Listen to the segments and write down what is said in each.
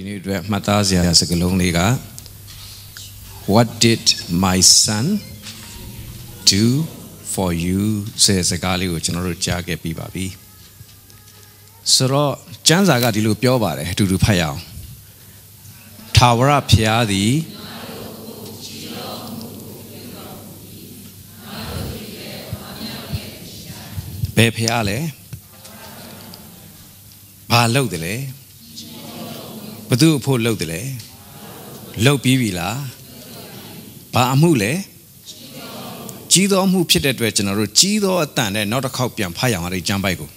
ဒီနေ့အတွက်မှတ်သားစရာစကားလုံးလေးက What did my son do for you ဆိုတဲ့စကားလေးကိုကျွန်တော်တို့ကြားခဲ့ပြီးပါပြီဆိုတော့ကျမ်းစာကဒီလို ပြောပါတယ်အတူတူဖတ်ရအောင်ထာဝရဘုရားသည်ဘယ်ဖះလဲဘာလုပ်တယ်လဲဘသူ့အဖို့လှုပ်တယ်လဲလှုပ်ပြီးပြီလားဘာအမှုလဲကြီးသောမှုဖြစ်တဲ့အတွက်ကျွန်တော်တို့ကြီးသောအတန်နဲ့နောက်တစ်ခေါက်ပြန်ဖတ်ရအောင်အဲ့ဒီကျမ်းပိုက်ကို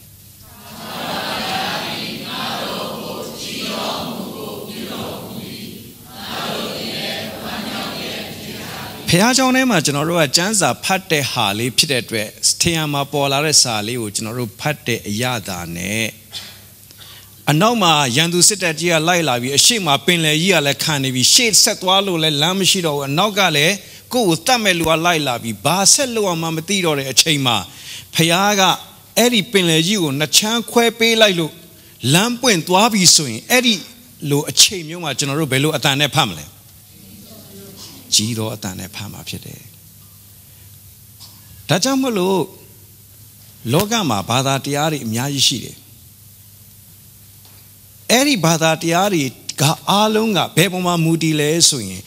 ဖះเจ้าထဲမှာကျွန်တော်တို့ကစံစာဖတ်တဲ့ဟာလေးဖြစ်တဲ့အတွက်ထင်ရမှာပေါ်လာတဲ့စာလေးကိုကျွန်တော်တို့ဖတ်တဲ့အရာသာနဲ့အနောက်မှာရန်သူစစ်တပ်ကြီးကလိုက်လာပြီးအရှိမပင်လယ်ကြီးကလည်းခံနေပြီးရှေ့ဆက်သွားလို့လည်းလမ်းမရှိတော့ဘူးအနောက်ကလည်းကိုယ့်ကိုတတ်မဲ့လူကလိုက်လာပြီးဘာဆက်လို့မှမသိတော့တဲ့အချိန်မှာဖះကအဲ့ဒီပင်လယ်ကြီးကိုနှချမ်းခွဲပေးလိုက်လို့လမ်းပွင့်သွားပြီဆိုရင်အဲ့ဒီလိုအချိန်မျိုးမှာကျွန်တော်တို့ဘယ်လိုအတန်နဲ့ဖတ်မလဲကြီးတော့အတန်နဲ့ဖတ်မှာဖြစ်တယ်ဒါကြောင့်မလို့လောကမှာဘာသာတရားတွေအများကြီးရှိတယ်အဲ့ဒီဘာသာတရားတွေကအားလုံးကဘယ်ပုံမှာမူတည်လဲဆိုရင်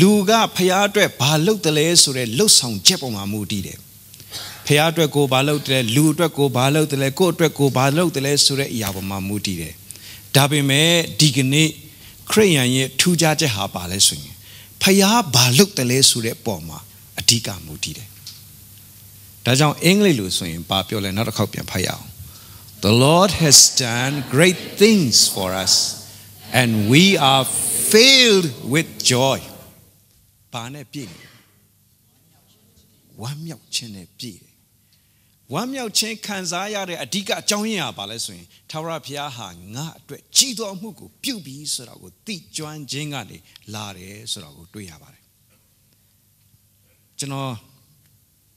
လူကဖျားအတွက်ဘာလုပ်တယ်လဲဆိုတဲ့လှုပ်ဆောင်ချက်ပုံမှာမူတည်တယ်ဖះအတွက်ကိုဘာလုပ်တယ်လူအတွက်ကိုဘာလုပ်တယ်ကိုအတွက်ကိုဘာလုပ်တယ်ဆိုတဲ့အရာပေါ်မှာမူတည်တယ်။ဒါပေမဲ့ဒီကနေ့ခရိယန်ရဲ့ထူးခြားချက်ဟာပါလဲဆိုရင်ဖះဘာလုပ်တယ်ဆိုတဲ့အပေါ်မှာအဓိကမူတည်တယ်။ဒါကြောင့်အင်္ဂလိပ်လိုဆိုရင်ဘာပြောလဲနောက်တစ်ခေါက်ပြန်ဖတ်ရအောင် The Lord has done great things for us, and we are filled with joy. One chain kanzayare adika chongya balaswin. Tara piaha nga dwe chido muku, pubi surago, ti juan jingani, lare surago, duyabare. Geno,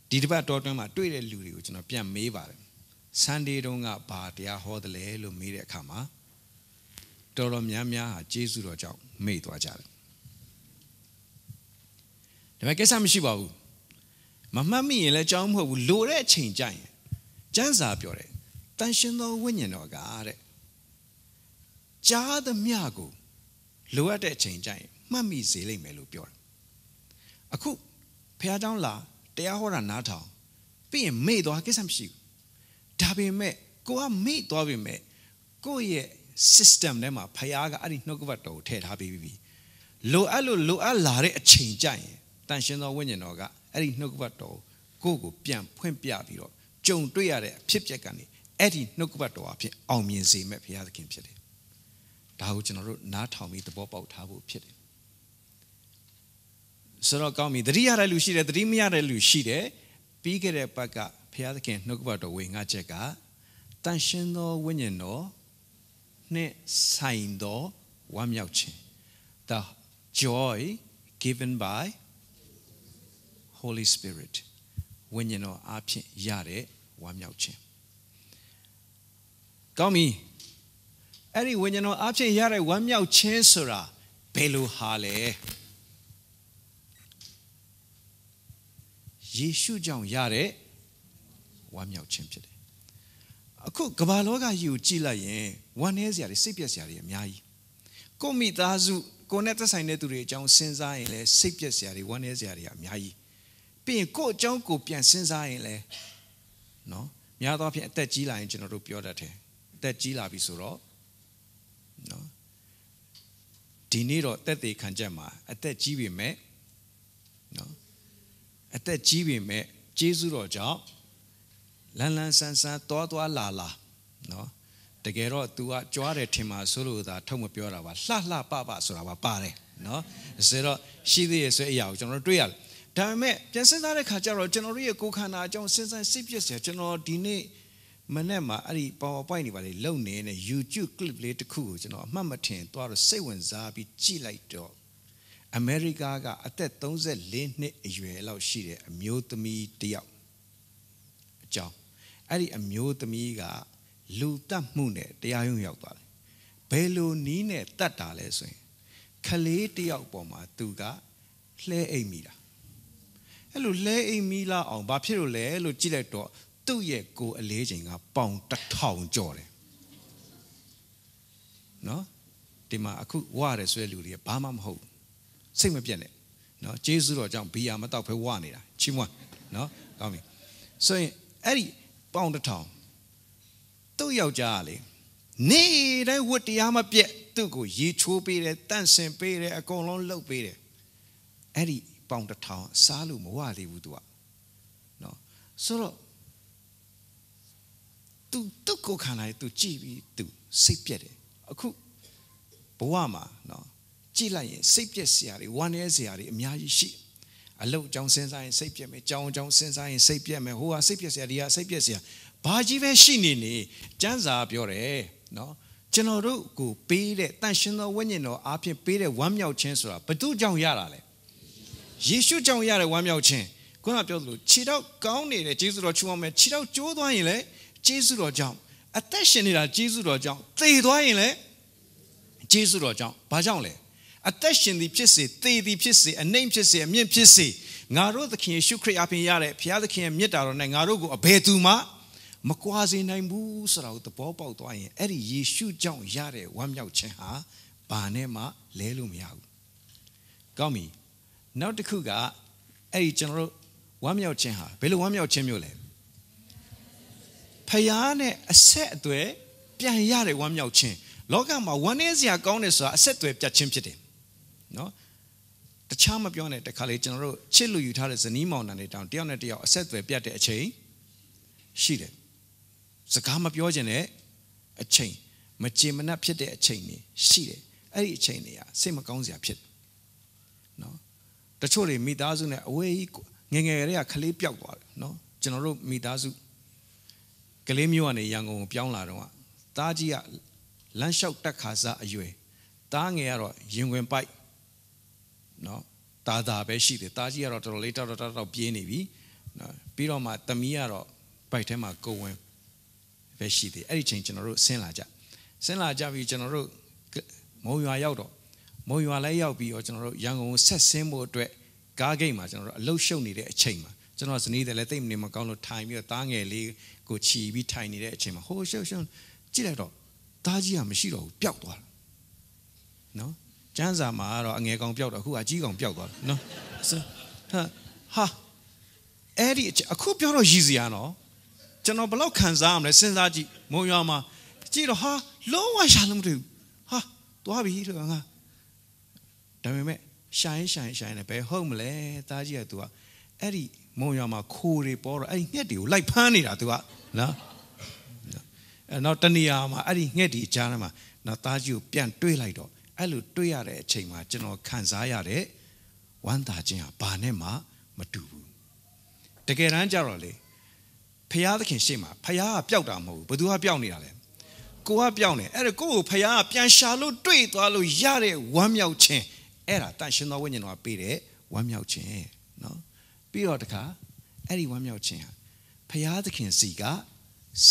did about daughter, my duet, Ludi, which no pian me valley. Sunday တုန်းကဘာတရားဟောတယ်လဲလို့မေးတဲ့အခါမှာတော်တော်များများဟာကျေးဇူးတော်ကြောင့်မေ့သွားကြတယ်ဒါပေမဲ့ကိစ္စမရှိပါဘူးမမှတ်မိရင်လည်းကြောင်းမဟုတ်ဘူးလိုတဲ့အချိန်ကြရင်ကျမ်းစာပြောတယ်တန်ရှင်သောဝိညာဉ်တော်ကတဲ့ကြားသမျှကိုလိုအပ်တဲ့အချိန်ကြရင်မှတ်မိစေလိမ့်မယ်လို့ပြောတယ်အခုဖះเจ้าလာတရားဟောတာနားထောင်ပြီးရင်မေ့သွားကိစ္စမရှိဘူးဒါပေမဲ့ကိုကမေ့သွားပြီမဲ့ကိုရဲ့ system ထဲမှာဖခင်ကအဲ့ဒီနှုတ်ကပတ်တော်ကိုထည့်ထားပေးပြီလိုအပ်လို့လိုအပ်လာတဲ့အချိန်ကြရင်တန်ရှင်သောဝိညာဉ်တော်ကအဲ့ဒီနှုတ်ကပတ်တော်ကိုကိုပြန်ဖွင့်ပြပြီးတော့ကြုံတွေ့ရတဲ့အဖြစ်အပျက်ကနေအဲ့ဒီနှုတ်ကပတ်တော်အဖြစ်အောင်မြင်စေမဲ့ဘုရားသခင်ဖြစ်တယ်။ဒါကိုကျွန်တော်တို့နားထောင်ပြီးသဘောပေါက်ထားဖို့ဖြစ်တယ်။ဆိုတော့ကောင်းပြီတတိရတဲ့လူရှိတယ်တတိမရတဲ့လူရှိတယ်ပြီးခဲ့တဲ့ဘက်ကဖျားသခင်နှုတ်ကပတ်တော်ဝေငှချက်ကတန်ရှင်းသောဝိညာဉ်တော်နှင့်ဆိုင်သောဝမ်းမြောက်ခြင်း the joy given by Holy Spirit ဝိညာဉ်တော်အဖြစ်ရတဲ့ဝမ်းမြောက်ခြင်းကောင်းပြီအဲ့ဒီဝိညာဉ်တော်အဖြစ်ရတဲ့ဝမ်းမြောက်ခြင်းဆိုတာဘယ်လိုဟာလဲယေရှုကြောင့်ရတဲ့ဝမ်းမြောက်ခြင်းဖြစ်တယ်အခုကမ္ဘာလောကကြီးကိုကြည့်လိုက်ရင်ဝမ်းနည်းစရာတွေစိတ်ပျက်စရာတွေအများကြီးကိုမိသားစုကိုနဲ့သက်ဆိုင်တဲ့သူတွေအကြောင်းစဉ်းစားရင်လည်းစိတ်ပျက်စရာတွေဝမ်းနည်းစရာတွေအများကြီးပြီးရင်ကိုအကြောင်းကိုပြန်စဉ်းစားရင်လည်းနော်များသောအားဖြင့်အသက်ကြီးလာရင်ကျွန်တော်တို့ပြောတတ်တယ်အသက်ကြီးလာပြီဆိုတော့နော်ဒီနေ့တော့တက်သေးခံချက်မှာ အသက်ကြီးပြီမဲ့နော်အသက်ကြီးပြီမဲ့ကျေးဇူးတော်ကြောင့်လန်လန်ဆန်ဆန်တောတောလာလာနော်တကယ်တော့ तू ကကြွားတယ်ထင်ပါဆိုလို့သာထုတ်မပြောတာပါလှလှပပဆိုတာပါပါတယ်နော်ဆိုတော့ရှိသေးရဲ့ဆိုအရာကိုကျွန်တော်တို့တွေ့ရတယ်ဒါပေမဲ့ပြန်စဉ်းစားတဲ့ခါကျတော့ကျွန်တော်တို့ရဲ့ကိုယ်ခန္ဓာအကြောင်းစဉ်းစားစိတ်ပြည့်စရာကျွန်တော်ဒီနေ့မနေ့မှာအဲ့ဒီ PowerPoint တွေပါလေလုံနေတဲ့ YouTube clip လေးတစ်ခုကိုကျွန်တော် အမှတ်မထင်သွားတော့စိတ်ဝင်စားပြီးကြည့်လိုက်တော့အမေရိကကအသက်34နှစ်အရွယ်လောက်ရှိတဲ့အမျိုးသမီးတစ်ယောက်အကြောင်းအဲ့ဒီအမျိုးသမီးကလူတတ်မှုနဲ့တရားရုံးရောက်သွားတယ်ဘယ်လိုနီးနဲ့တတ်တာလဲဆိုရင်ခလေးတယောက်ပေါ်မှာသူကလှဲအိမ်မိတာအဲ့လိုလှဲအိမ်မိလာအောင်ဘာဖြစ်လို့လဲလို့ကြည့်လိုက်တော့သူ့ရဲ့ကိုယ်အလေးချိန်ကပေါင်တစ်ထောင်ကျော်တယ်နော်ဒီမှာအခုဝရဲဆွဲလူတွေကဘာမှမဟုတ်စိတ်မပြတ်နဲ့နော်ကျေးဇူးတော်ကြောင့်ဘီယာမတောက်ဖဲဝနေတာချီးမွမ်းနော်ကောင်းပြီဆိုရင်အဲ့ဒီပေါင်တစ်ထောင်သူ့ယောက်ျားကလေနေတိုင်းဝတ်တရားမပြတ်သူ့ကိုရေချိုးပေးတယ်တန့်စင်ပေးတယ်အကုန်လုံးလှုပ်ပေးတယ်အဲ့ဒီပေါင်တစ်ထောင်စားလို့မဝသေးဘူးသူကနော်ဆိုတော့ तू တုတ်ကိုခံလာတယ် तू ကြည်ပြီး तू စိတ်ပြက်တယ်အခုဘဝမှာနော်ကြည်လိုက်ရင်စိတ်ပြက်စရာတွေဝမ်းနည်းစရာတွေအများကြီးရှိတယ်အလုတ်အကြောင်းစဉ်းစားရင်စိတ်ပြက်မယ်ကြောင်းအကြောင်းစဉ်းစားရင်စိတ်ပြက်မယ်ဟိုဟာစိတ်ပြက်စရာဒီဟာစိတ်ပြက်စရာဘာကြီးပဲရှိနေနေစံစာပြောတယ်နော်ကျွန်တော်တို့ကိုပေးတဲ့တန်ရှင်သောဝိညာဉ်တော်အားဖြင့်ပေးတဲ့ဝမ်းမြောက်ခြင်းဆိုတာဘသူကြောင့်ရတာလဲယေရှုကြောင့်ရတဲ့ဝမ်းမြောက်ခြင်းခုနပြောသလိုခြေတော့ကောင်းနေတဲ့ဂျေဇုတော်ချူအောင်မယ်ခြေတော့ကျိုးသွားရင်လည်းဂျေဇုတော်ကြောင့်အသက်ရှင်နေတာဂျေဇုတော်ကြောင့်သေသွားရင်လည်းဂျေဇုတော်ကြောင့်ဘာကြောင့်လဲအသက်ရှင်သည်ဖြစ်စေသေသည်ဖြစ်စေအနှိမ်ဖြစ်စေအမြင့်ဖြစ်စေငါတို့သခင်ယေရှုခရစ်အဖင်ရတဲ့ဘုရားသခင်ရဲ့မြတ်တာတော်နဲ့ငါတို့ကိုအဘယ်သူမှမကွာစေနိုင်ဘူးဆိုတာကိုသဘောပေါက်သွားရင်အဲ့ဒီယေရှုကြောင့်ရတဲ့ဝမ်းမြောက်ခြင်းဟာဘာနဲ့မှလဲလို့မရဘူး။ကောင်းပြီ။နောက်တစ်ခုကအဲ့ဒီကျွန်တော်တို့ဝမ်းမြောက်ခြင်းဟာဘယ်လိုဝမ်းမြောက်ခြင်းမျိုးလဲ။ဖယားနဲ့အဆက်အသွယ်ပြန်ရတဲ့ဝမ်းမြောက်ခြင်းလောကမှာဝမ်းနည်းစရာကောင်းတယ်ဆိုတာအဆက်အသွယ်ပြတ်ခြင်းဖြစ်တယ်နော်တခြားမပြောနဲ့တခါလေကျွန်တော်တို့ချစ်လူယူထားတဲ့ဇနီးမောင်နှံတွေတောင်တယောက်နဲ့တယောက်အဆက်အသွယ်ပြတ်တဲ့အချိန်ရှိတယ်စကားမပြောခြင်းနဲ့အချိန်မကြင်မနှက်ဖြစ်တဲ့အချိန်တွေရှိတယ်အဲ့ဒီအချိန်တွေကစိတ်မကောင်းစရာဖြစ်နော်တချို့တွေမိသားစုနဲ့အဝေးကြီးငငယ်တွေကခလေးပျောက်သွားတယ်နော်ကျွန်တော်တို့မိသားစုကလေးမျိုးကနေရန်ကုန်ကိုပြောင်းလာတော့တားကြီးကလမ်းလျှောက်တက်ခါစားအရွယ်တားငယ်ကတော့ရင်ခွင်ပိုက်နော်တာတာပဲရှိတယ်တာကြီးကတော့တော်တော်လေးတောက်တောက်တောက်တောက်ပြင်းနေပြီနော်ပြီးတော့မှတမီးကတော့ဘိုက်ထဲမှာကိုဝင်ပဲရှိသေးအဲ့ဒီချိန်ကျွန်တော်တို့ဆင်းလာကြဆင်းလာကြပြီးကျွန်တော်တို့မုံရွာရောက်တော့မုံရွာလည်းရောက်ပြီးတော့ကျွန်တော်တို့ရန်ကုန်ကိုဆက်ဆင်းဖို့အတွက်ကားဂိတ်မှာကျွန်တော်တို့အလုရှုပ်နေတဲ့အချိန်မှာကျွန်တော်ဇနီးတယ်လည်းတိတ်မနေမကောင်းလို့ထိုင်ပြီးတော့တားငယ်လေးကိုချီပြီးထိုင်နေတဲ့အချိန်မှာဟိုရှုပ်ရှုပ်ကြည့်လိုက်တော့တားကြီးကမရှိတော့ဘူးပျောက်သွားတာနော်ကျန်းစာမှာတော့အငယ်ကောင်ပျောက်တော့အခုအကြီးကောင်ပျောက်သွားတယ်နော်ဟာဟာအဲ့ဒီအခုပြောတော့ရည်စရာနော်ကျွန်တော်ဘလောက်ခံစားရမလဲစဉ်းစားကြည့်မုံရွာမှာကြည့်တော့ဟာလုံးဝရှာလို့မတွေ့ဘူးဟာသွားပြီလို့ငါဒါပေမဲ့ရှိုင်းရှိုင်းရှိုင်းနဲ့ဘယ်ဟုတ်မလဲတားကြီးက तू ကအဲ့ဒီမုံရွာမှာခိုးတွေပေါ်တော့အဲ့ဒီငှက်တွေကိုလိုက်ဖမ်းနေတာ तू ကနော်အဲ့တော့တနေရာမှာအဲ့ဒီငှက်တွေကြားထဲမှာနော်တားကြီးကိုပြန်တွေးလိုက်တော့အဲ့လိုတွေ့ရတဲ့အချိန်မှာကျွန်တော်ခံစားရတဲ့ဝမ်းသာခြင်းဟာဘာနဲ့မှမတူဘူးတကယ်တမ်းကြတော့လေဖရာသခင်ရှေ့မှာဖရာကပျောက်တာမဟုတ်ဘူးဘသူကပျောက်နေတာလဲကိုကပျောက်နေအဲ့ဒါကိုကိုဖရာကပြန်ရှာလို့တွေ့သွားလို့ရတဲ့ဝမ်းမြောက်ခြင်းအဲ့ဒါတန်ရှင်သောဝိညာဉ်တော်ကပေးတဲ့ဝမ်းမြောက်ခြင်းနော်ပြီးတော့တခါအဲ့ဒီဝမ်းမြောက်ခြင်းဟာဖရာသခင်စီက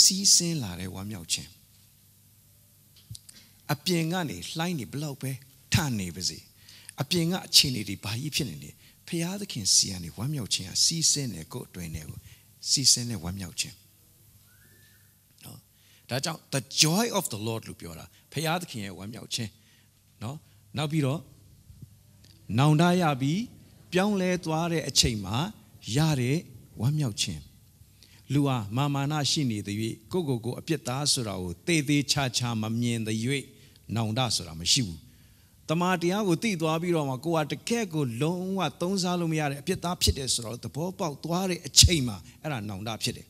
စီးဆင်းလာတဲ့ဝမ်းမြောက်ခြင်းအပြင်ကနေလှိုင်းနေဘလောက်ပဲထနေပါစေအပြင်ကအချင်းတွေဒီဘာကြီးဖြစ်နေလဲဖျားသခင်စီကနေဝမ်းမြောက်ခြင်းဟာစီးဆင်းတယ်ကိုယ်အတွင်းထဲကိုစီးဆင်းတဲ့ဝမ်းမြောက်ခြင်းနော်ဒါကြောင့် the joy of the lord လို့ပြောတာဖျားသခင်ရဲ့ဝမ်းမြောက်ခြင်းနော်နောက်ပြီးတော့နောင်တရပြီးပြောင်းလဲသွားတဲ့အချိန်မှာရတဲ့ဝမ်းမြောက်ခြင်းလူဟာမာမာနရှိနေတဲ့၍ကိုကိုကိုအပြစ်သားဆိုတာကိုတေသေးချာချာမမြင်တဲ့၍နောင်တဆိုတာမရှိဘူးတမာတရားကိုသိသွားပြီးတော့မှကိုကတကယ့်ကိုလုံးဝသုံးစားလို့မရတဲ့အပြစ်သားဖြစ်တယ်ဆိုတော့သဘောပေါက်သွားတဲ့အချိန်မှာအဲ့ဒါနောင်တဖြစ်တယ်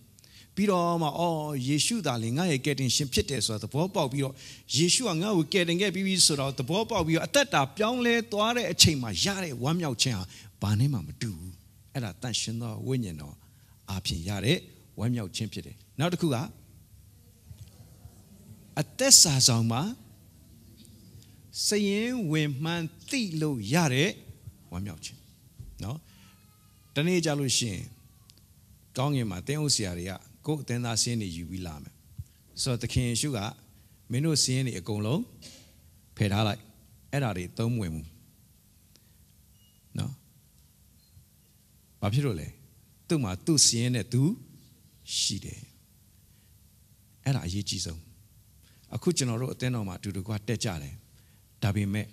ပြီးတော့မှအော်ယေရှုသာလေငါ့ရဲ့ကယ်တင်ရှင်ဖြစ်တယ်ဆိုတာသဘောပေါက်ပြီးတော့ယေရှုကငါ့ကိုကယ်တင်ခဲ့ပြီးပြီဆိုတော့သဘောပေါက်ပြီးတော့အသက်တာပြောင်းလဲသွားတဲ့အချိန်မှာရတဲ့ဝမ်းမြောက်ခြင်းဟာဘာနဲ့မှမတူဘူးအဲ့ဒါတန်ရှင်သောဝိညာဉ်တော်အပြင်ရတဲ့ဝမ်းမြောက်ခြင်းဖြစ်တယ်နောက်တစ်ခုကအသက်စာဆောင်မှာစရင်ဝင်မှန်းသိလို့ရတဲ့ဝမ်းမြောက်ခြင်းနော်တနေ့ကြလို့ရှိရင်ကောင်းကင်မှာတင်းအုပ်ဆရာတွေကကိုယ့်အသင်းသားစင်းတွေယူပြီးလာမယ်ဆိုတော့သခင်ယေရှုကမင်းတို့စင်းတွေအကုန်လုံးဖယ်ထားလိုက်အဲ့ဒါတွေသုံးမဝင်ဘူးနော်ဘာဖြစ်လို့လဲသူ့မှာသူ့စင်းနဲ့သူရှိတယ်အဲ့ဒါအရေးကြီးဆုံးအခုကျွန်တော်တို့အသင်းတော်မှာအတူတူကတက်ကြတယ်ဒါပေမဲ့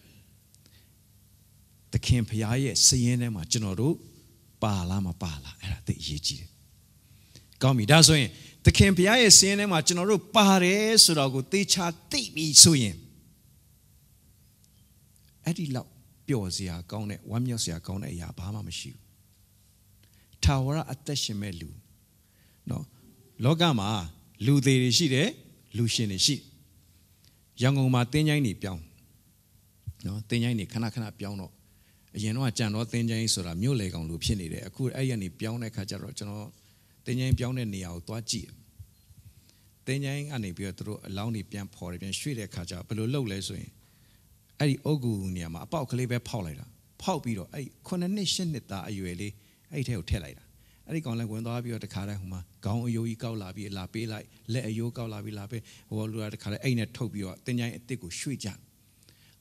သခင်ဖရာရဲ့စည်ရင်ထဲမှာ ကျွန်တော်တို့ပါလားမပါလားအဲ့ဒါသိအရေးကြီးတယ်။ကောင်းပြီဒါဆိုရင်သခင်ဖရာရဲ့စည်ရင်ထဲမှာကျွန်တော်တို့ပါတယ်ဆိုတော့ကိုသေချာသိပြီဆိုရင်အဲ့ဒီလောက်ပျော်စရာကောင်းတဲ့ဝမ်းမြောက်စရာကောင်းတဲ့အရာဘာမှမရှိဘူး။ထာဝရအသက်ရှင်မဲ့လူနော်လောကမှာလူသေးတွေရှိတယ်လူရှင်တွေရှိရန်ကုန်မှာတင်းကျိုင်းတွေပြောင်းနော်သင်ချိုင်းတွေခဏခဏပြောင်းတော့အရင်တော့ကြံတော့သင်ချိုင်းဆိုတာမြို့လေကောင်လိုဖြစ်နေတယ်အခုအဲ့ရနေပြောင်းတဲ့ခါကျတော့ကျွန်တော်သင်ချိုင်းပြောင်းတဲ့နေရာကိုသွားကြည့်သင်ချိုင်းကနေပြီးတော့သူတို့အလောင်းတွေပြန်ဖော်တယ်ပြန်ရွှေ့တဲ့ခါကျဘယ်လိုလုပ်လဲဆိုရင်အဲ့ဒီအုတ်ဂူနေရာမှာအပေါက်ကလေးပဲဖောက်လိုက်တာဖောက်ပြီးတော့အဲ့9နှစ်10နှစ်သားအရွယ်လေးအဲ့ထဲကိုထည့်လိုက်တာအဲ့ဒီကောင်လည်းဝင်သွားပြီးတော့တခါတည်းဟိုမှာခေါင်းအယိုးကြီးကောက်လာပြီးလာပေးလိုက်လက်အယိုးကောက်လာပြီးလာပေးဟိုလူကတခါတည်းအဲ့နဲ့ထုတ်ပြီးတော့သင်ချိုင်းအစ်စ်ကိုရွှေ့ကြတယ်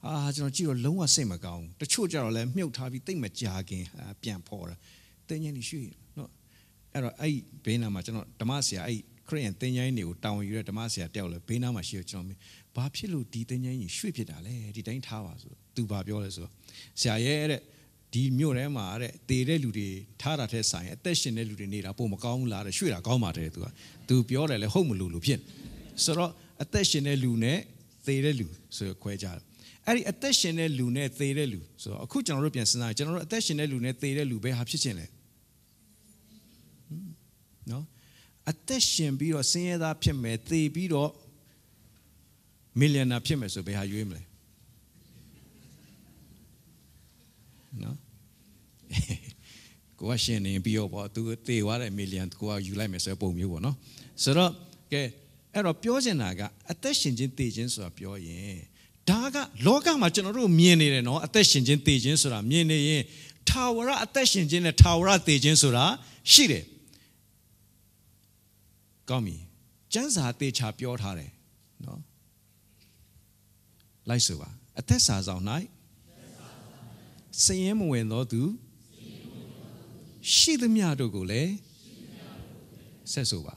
အာကျွန်တော်ကြည့်တော့လုံးဝစိတ်မကောင်းဘူးတချို့ကြတော့လည်းမြုပ်ထားပြီးတိတ်မကြာခင်ပြန်ပေါ်တာတင်းရင်နေရှိနော်အဲ့တော့အဲ့ဘေးနားမှာကျွန်တော်ဓမ္မဆရာအဲ့ခရိယန်တင်းရင်တွေကိုတောင်းယူတဲ့ဓမ္မဆရာတယောက်လည်းဘေးနားမှာရှိရကျွန်တော်ဘာဖြစ်လို့ဒီတင်းရင်ကြီးရွှေ့ဖြစ်တာလဲဒီတိုင်းထားပါဆိုသူဘာပြောလဲဆိုဆရာရဲ့တဲ့ဒီမြို့ထဲမှာတဲ့တေတဲ့လူတွေထားတာတဲ့ဆိုင်အသက်ရှင်တဲ့လူတွေနေတာပုံမကောင်းဘူးလားတဲ့ရွှေ့တာကောင်းပါတယ်သူကသူပြောတယ်လေဟုတ်မလို့လို့ဖြစ်ဆိုတော့အသက်ရှင်တဲ့လူနဲ့သေတဲ့လူဆိုခွဲကြတယ်အဲ့ဒီအသက်ရှင်တဲ့လူနဲ့သေတဲ့လူဆိုတော့အခုကျွန်တော်တို့ပြန်စဉ်းစားကျွန်တော်တို့အသက်ရှင်တဲ့လူနဲ့သေတဲ့လူပဲဟာဖြစ်ခြင်းလဲနော်အသက်ရှင်ပြီးတော့ဆင်းရဲသားဖြစ်မယ်သေပြီးတော့မီလီယံနာဖြစ်မယ်ဆိုဘယ်ဟာရွေးမလဲနော်ကိုကရှင်နေပြီးတော့ပေါ့သူသေသွားတဲ့မီလီယံကိုကယူလိုက်မယ်ဆိုပုံမျိုးပေါ့နော်ဆိုတော့ကဲအဲ့တော့ပြောချင်တာကအသက်ရှင်ခြင်းသေခြင်းဆိုတာပြောရင်ဒါကလောကမှာကျွန်တော်တို့မြင်နေတယ်နော်အသက်ရှင်ခြင်းသေခြင်းဆိုတာမြင်နေရင် ထာဝရအသက်ရှင်ခြင်းနဲ့ထာဝရသေခြင်းဆိုတာရှိတယ်ကောင်းပြီကျမ်းစာသေချာပြောထားတယ်နော်လိုက်ဆိုပါအသက်စာဆောင်၌စည်ရင်မဝင်သောသူရှိသမျှတို့ကိုလည်းဆက်ဆိုပါ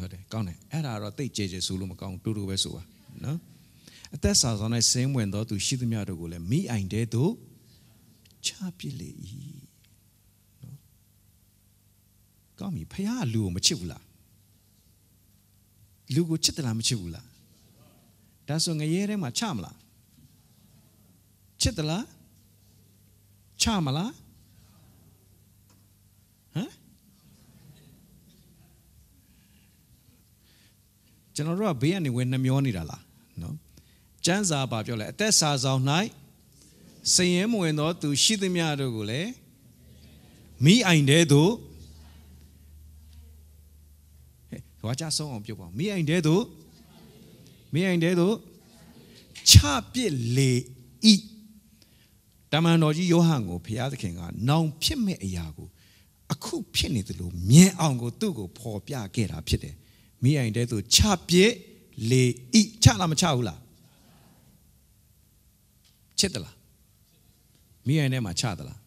ဟုတ်တယ်ကောင်းတယ်အဲ့ဒါတော့တိတ်ကြဲကြဲဆိုလို့မကောင်းတူတူပဲဆိုပါနော်အသက်ဆောင်ဆောင်နဲ့စင်းဝင်တော်သူ ရှိသမျှတို့ကိုလည်းမိအိုင်တဲ့သို့ချပစ်လေ၏နော်ကောင်းပြီဖခင်ကလူကိုမချစ်ဘူးလားလူကိုချစ်သလားမချစ်ဘူးလားဒါဆိုငရဲထဲမှာချမလားချစ်သလားချမလားကျွန်တော်တို့ကဘေးကနေဝင်နှမျောနေတာလားနော်ကျမ်းစာပါပြောလဲအသက်စာဆောင်၌စင်ရဲမဝင်သောသူရှိသမျှတို့ကိုလည်းမိအိုင်တဲ့သို့ဟောကြဆုံးအောင်ပြုတ်ပါမိအိုင်တဲ့သို့မိအိုင်တဲ့သို့ချပစ်လေဤတမန်တော်ကြီးယောဟန်ကိုဘုရားသခင်ကနောင်ဖြစ်မဲ့အရာကိုအခုဖြစ်နေသလိုမြင်အောင်ကိုသူ့ကိုပေါ်ပြခဲ့တာဖြစ်တယ်မိအိုင်တဲသို့ချပြစ်လေဤချလားမချဘူးလားချစ်သလားမိအိုင်ထဲမှာချသလား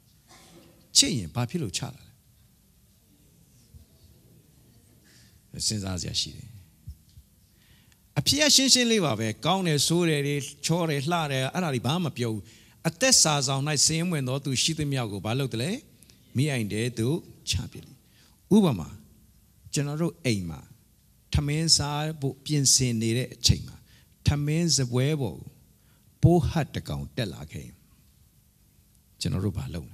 ချစ်ရင်ဘာဖြစ်လို့ချတာလဲစဉ်းစားစရာရှိတယ်အဖြစ်အရှင်းရှင်းလေးပါပဲကောင်းတယ်ဆိုးတယ်တွေချောတယ်လှတယ်အဲ့ဒါတွေဘာမှမပြောဘူးအသက်စာဆောင်၌စင်းဝင်တော်သူရှိသမျှကိုဘာလုပ်တယ်လဲမိအိုင်တဲ့သူချပစ်လိဥပမာကျွန်တော်တို့အိမ်မှာထမင်းစားဖို့ပြင်ဆင်နေတဲ့အချိန်မှာ ထမင်းစပွဲပေါ်ပိုးဟတ်တကောင်တက်လာခဲ့ကျွန်တော်တို့ဘာလုပ်လဲ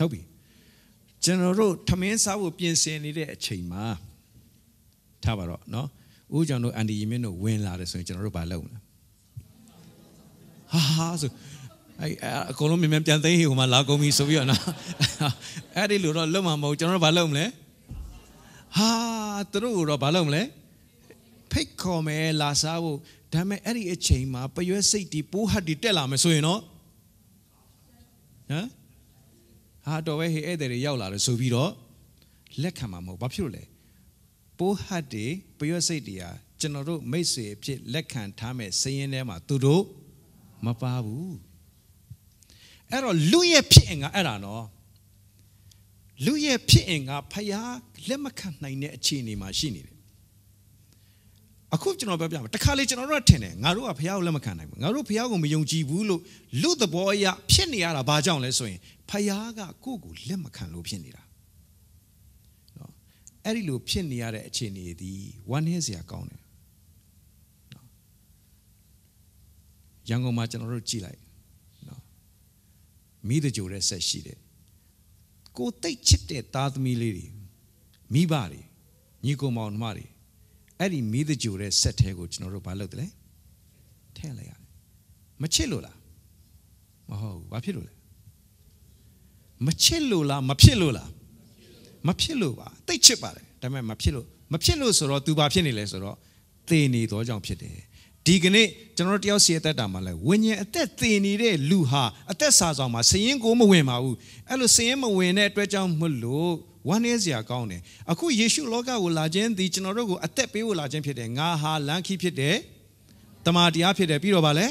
ဟုတ်ပြီကျွန်တော်တို့ထမင်းစားဖို့ပြင်ဆင်နေတဲ့အချိန်မှာထားပါတော့เนาะဦးကျော်တို့အန်ဒီယီမင်းတို့ဝင်လာတယ်ဆိုရင်ကျွန်တော်တို့ဘာလုပ်လဲဟာဟာဆိုအဲအကုန်လုံးမြန်မြန်ပြန်သိမ်းဟိဟိုမှာလာကုန်ပြီဆိုပြီးတော့နော်အဲ့ဒီလိုတော့လုံမှာမဟုတ်ကျွန်တော်တို့ဘာလုပ်မလဲဟာသူတို့တော့ဘာလုပ်မလဲဖိတ်ခေါ်မယ်လာစားဖို့ဒါပေမဲ့အဲ့ဒီအချိန်မှာပရွက်စိတ်တီပိုးဟတ်တီတက်လာမယ်ဆိုရင်တော့ဟမ်ဟာတော့ပဲဟေဧည့်သည်တွေရောက်လာတယ်ဆိုပြီးတော့လက်ခံမှာမဟုတ်ဘာဖြစ်လို့လဲပိုးဟတ်တီပရွက်စိတ်တီဟာကျွန်တော်တို့မိတ်ဆွေအဖြစ်လက်ခံထားမဲ့စည်ရင်ထဲမှာသူတို့မပါဘူးအဲ့တော့လူရဲ့ဖြစ်အင်ကအဲ့ဒါနော်လူရဲ့ဖြစ်အင်ကဖျားလက်မခံနိုင်တဲ့အခြေအနေမှာရှိနေတယ်အခုကျွန်တော်ပြောပြမှာတခါလေကျွန်တော်တို့ကထင်တယ်ငါတို့ကဖျားကိုလက်မခံနိုင်ဘူးငါတို့ဖျားကိုမယုံကြည်ဘူးလို့လူသဘောအရဖြစ်နေရတာဘာကြောင့်လဲဆိုရင်ဖျားကကိုယ့်ကိုလက်မခံလို့ဖြစ်နေတာနော်အဲ့ဒီလိုဖြစ်နေရတဲ့အခြေအနေသည်ဝမ်းနည်းစရာကောင်းတယ်ရန်ကုန်မှာကျွန်တော်တို့ကြည်လိုက်မိတကြိုတဲ့ဆက်ရှိတယ်ကိုတိတ်ချစ်တဲ့သားသမီးလေးတွေမိဘတွေညီကောင်မောင်နှမတွေအဲ့ဒီမိတကြိုတဲ့ဆက်ထဲကိုကျွန်တော်တို့ဘာလုပ်တယ်လဲထည့်လိုက်ရတယ်မချစ်လို့လားမဟုတ်ဘူးဘာဖြစ်လို့လဲမချစ်လို့လားမဖြစ်လို့လားမဖြစ်လို့ပါတိတ်ချစ်ပါတယ်ဒါပေမဲ့မဖြစ်လို့မဖြစ်လို့ဆိုတော့ तू ဘာဖြစ်နေလဲဆိုတော့သေနေတော့ကြောင့်ဖြစ်တယ်ဒီကနေ့ကျွန်တော်တို့တယောက်စီအသက်တာမှာလဲဝိညာဉ်အသက်သေနေတဲ့လူဟာအသက်စာဆောင်မှာစရင်ကိုမဝင်ပါဘူးအဲ့လိုစရင်မဝင်တဲ့အတွက်ကြောင့်မလို့ဝမ်းနည်းစရာကောင်းတယ်အခုယေရှုလောကကိုလာခြင်းဒီကျွန်တော်တို့ကိုအသက်ပေးဖို့လာခြင်းဖြစ်တယ်ငါဟာလမ်းခီးဖြစ်တယ်တမာတရားဖြစ်တယ်ပြီးတော့ဗာလဲ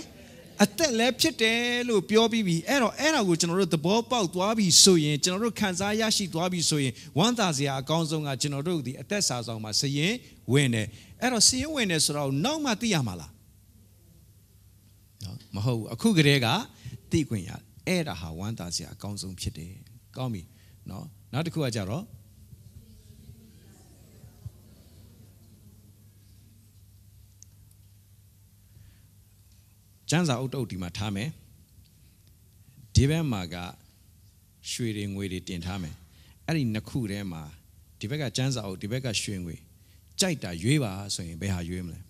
အသက်လည်းဖြစ်တယ်လို့ပြောပြီးပြီအဲ့တော့အဲ့ဒါကိုကျွန်တော်တို့သဘောပေါက်သွားပြီဆိုရင်ကျွန်တော်တို့ခံစားရရှိသွားပြီဆိုရင်ဝမ်းသာစရာအကောင်းဆုံးကကျွန်တော်တို့ဒီအသက်စာဆောင်မှာစရင်ဝင်တယ်အဲ့တော့စရင်ဝင်တယ်ဆိုတော့နောက်မှသိရမှာလားနော်မဟုတ်ဘူးအခုကတည်းကသိခွင့်ရအဲ့ဒါဟာဝမ်းသာစရာအကောင်းဆုံးဖြစ်တယ်ကောင်းပြီနော်နောက်တစ်ခုကကြတော့ကျန်းစာအုပ်တုပ်ဒီမှာထားမယ်ဒီဘက်မှာကရွှေတွေငွေတွေတင်ထားမယ်အဲ့ဒီနှစ်ခုထဲမှာဒီဘက်ကကျန်းစာအုပ်ဒီဘက်ကရွှေငွေကြိုက်တာရွေးပါဆိုရင်ဘယ်ဟာရွေးမလဲ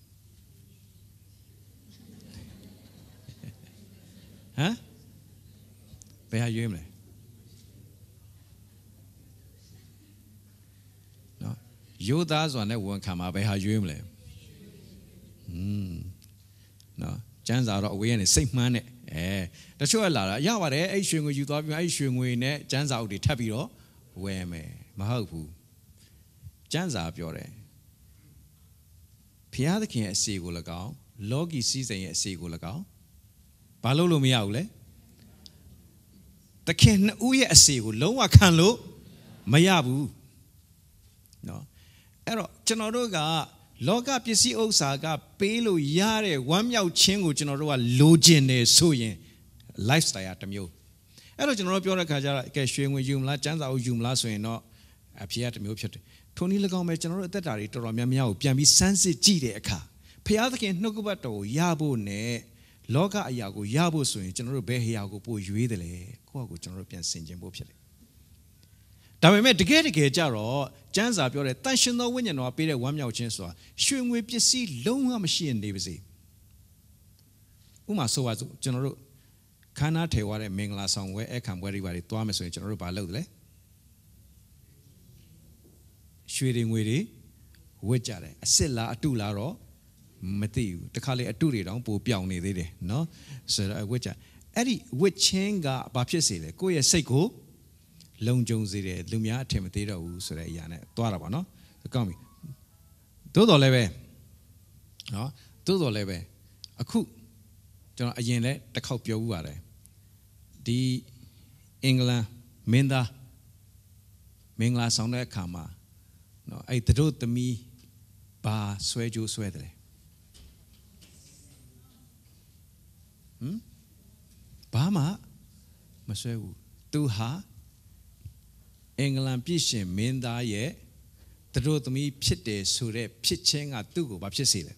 ဟမ်ဘယ်ဟာရွေးမလဲနော်ရိုးသားစွာနဲ့ဝန်ခံမှာဘယ်ဟာရွေးမလဲอืมနော်ကျန်းစာတော့အဝေးကနေစိတ်မှန်းနဲ့အဲတချို့ကလာတာရပါတယ်အဲ့ရွှေငွေယူသွားပြီးအဲ့ရွှေငွေနဲ့ကျန်းစာအုပ်တွေထပ်ပြီးတော့ဝယ်မယ်မဟုတ်ဘူးကျန်းစာပြောတယ်ဖျားသခင်ရဲ့အစီကို၎င်းလောကီစည်းစိမ်ရဲ့အစီကို၎င်းဘာလို့လို့မရဘူးလဲသခင်နှစ်ဦးရဲ့အစီကိုလုံးဝခံလို့မရဘူးเนาะအဲ့တော့ကျွန်တော်တို့ကလောကပစ္စည်းဥစ္စာက ပေးလို့ရတဲ့ဝမ်းမြောက်ခြင်းကိုကျွန်တော်တို့ကလိုချင်တယ်ဆိုရင် lifestyle ကတစ်မျိုးအဲ့တော့ကျွန်တော်တို့ပြောတဲ့ခါကျတော့ကဲရွှေငွေယူမလားစံစာအုပ်ယူမလားဆိုရင်တော့အဖြစ်ကတစ်မျိုးဖြစ်တယ်ထိုနည်း၎င်းပဲကျွန်တော်တို့အသက်တာတွေတော်တော်များများကိုပြန်ပြီးစမ်းစစ်ကြည့်တဲ့အခါဖျားသခင်နှုတ်ကပတ်တော်ကိုရဖို့ ਨੇ လောကအရာကိုရဖို့ဆိုရင်ကျွန်တော်တို့ဘယ်အရာကိုပို့ရွေးတယ်လဲကိုယ့်အကိုကျွန်တော်တို့ပြန်ဆင်ခြင်ဖို့ဖြစ်တယ်ဒါပေမဲ့တကယ်တကယ်ကြတော့ကျမ်းစာပြောတဲ့တန်ရှင်သောဝိညာဉ်တော်ပေးတဲ့ဝမ်းမြောက်ခြင်းဆိုတာရွှေငွေပစ္စည်းလုံးဝမရှိရင်နေပါစေဥမာဆိုပါစို့ကျွန်တော်တို့ခန္ဓာထေဝါတဲ့မင်္ဂလာဆောင်ဝဲအခမ်းပွဲတွေပါတွေတွားမယ်ဆိုရင်ကျွန်တော်တို့ဘာလုပ်တယ်လဲရွှေတွေငွေတွေဝတ်ကြတယ်အစ်စ်လားအတုလားတော့မသိဘူးတခါလေအတုတွေတောင်ပိုပြောင်နေသေးတယ်နော်ဆိုတော့ဝစ်ချအဲ့ဒီဝစ်ချင်းကဘာဖြစ်စေလဲကိုယ့်ရဲ့စိတ်ကိုလုံခြုံစေတယ်လူများအထင်မသေးတော့ဘူးဆိုတဲ့အရာနဲ့သွားတာပါနော်ကောင်းပြီသို့တော်လည်းပဲနော်သို့တော်လည်းပဲအခုကျွန်တော်အရင်လည်းတစ်ခေါက်ပြောဦးပါတယ်ဒီအင်္ဂလန်မင်းသားမင်္ဂလာဆောင်တဲ့အခါမှာနော်အဲ့တို့သမီးဘာဆွဲကြိုးဆွဲတယ်ဟမ်ဘာမှမဆွဲဘူးသူဟာအင်္ဂလန်ပြည်ရှင်မင်းသားရဲ့သူတို့သမီးဖြစ်တယ်ဆိုတဲ့ဖြစ်ချင်းကသူ့ကိုဘာဖြစ်စေလဲ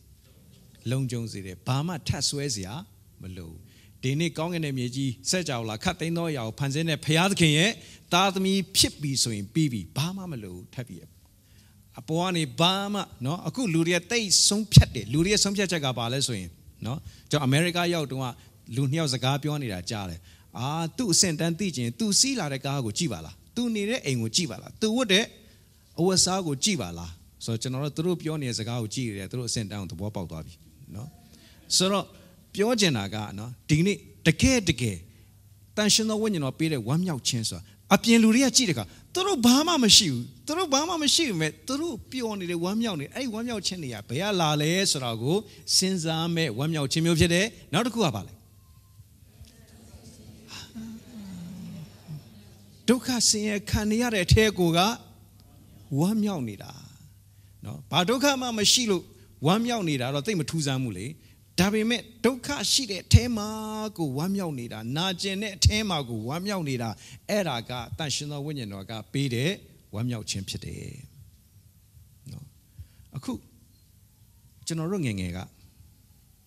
လုံခြုံစေတယ်ဘာမှထပ်ဆွဲစရာမလိုဒီနေ့ကောင်းကင်ရဲ့မြေကြီးစက်ကြောလာ ခတ်သိမ်းသောအရာကိုဖန်ဆင်းတဲ့ဘုရားသခင်ရဲ့သားသမီးဖြစ်ပြီဆိုရင်ပြီးပြီဘာမှမလိုထပ်ပြီးအပေါ်ကနေဘာမှเนาะအခုလူတွေကတိတ်ဆုံးဖြတ်တယ်လူတွေရဲ့ဆုံးဖြတ်ချက်ကဘာလဲဆိုရင်เนาะကျွန်တော်အမေရိကရောက်တုန်းကလူနှစ်ယောက်စကားပြောနေတာကြားတယ်အာသူ့အဆင့်တန်းသိချင်သူစီးလာတဲ့ကားကိုကြည့်ပါလားသူနေတဲ့အိမ်ကိုကြည့်ပါလားသူဝတ်တဲ့အဝတ်စားကိုကြည့်ပါလားဆိုတော့ကျွန်တော်တို့သူတို့ပြောနေတဲ့စကားကိုကြည့်ရတယ်သူတို့အဆင့်တန်းကိုသဘောပေါက်သွားပြီနော်ဆိုတော့ပြောချင်တာကနော်ဒီနေ့တကယ်တကယ်တန်ရှင်သောဝိညာဉ်တော်ပေးတဲ့ဝမ်းမြောက်ခြင်းဆိုတာအပြင်လူတွေကကြည့်တဲ့အခါသူတို့ဘာမှမရှိဘူးသူတို့ဘာမှမရှိဘူးမဲ့သူတို့ပျော်နေတယ်ဝမ်းမြောက်နေအဲ့ဝမ်းမြောက်ခြင်းတွေကဘယ်ကလာလဲဆိုတာကိုစဉ်းစားမဲ့ဝမ်းမြောက်ခြင်းမျိုးဖြစ်တယ်နောက်တစ်ခုကပါလဲဒုက္ခဆင်းရဲခံနေရတဲ့အထဲကိုကဝမ်းမြောက်နေတာเนาะဘာဒုက္ခမှမရှိလို့ဝမ်းမြောက်နေတာတော့သိမထူးဆန်းဘူးလေဒါပေမဲ့ဒုက္ခရှိတဲ့အထဲမှာကိုဝမ်းမြောက်နေတာနာကျင်တဲ့အထဲမှာကိုဝမ်းမြောက်နေတာအဲ့ဒါကတန်ရှင်သောဝိညာဉ်တော်ကပေးတဲ့ဝမ်းမြောက်ခြင်းဖြစ်တယ်เนาะအခုကျွန်တော်တို့ငငယ်က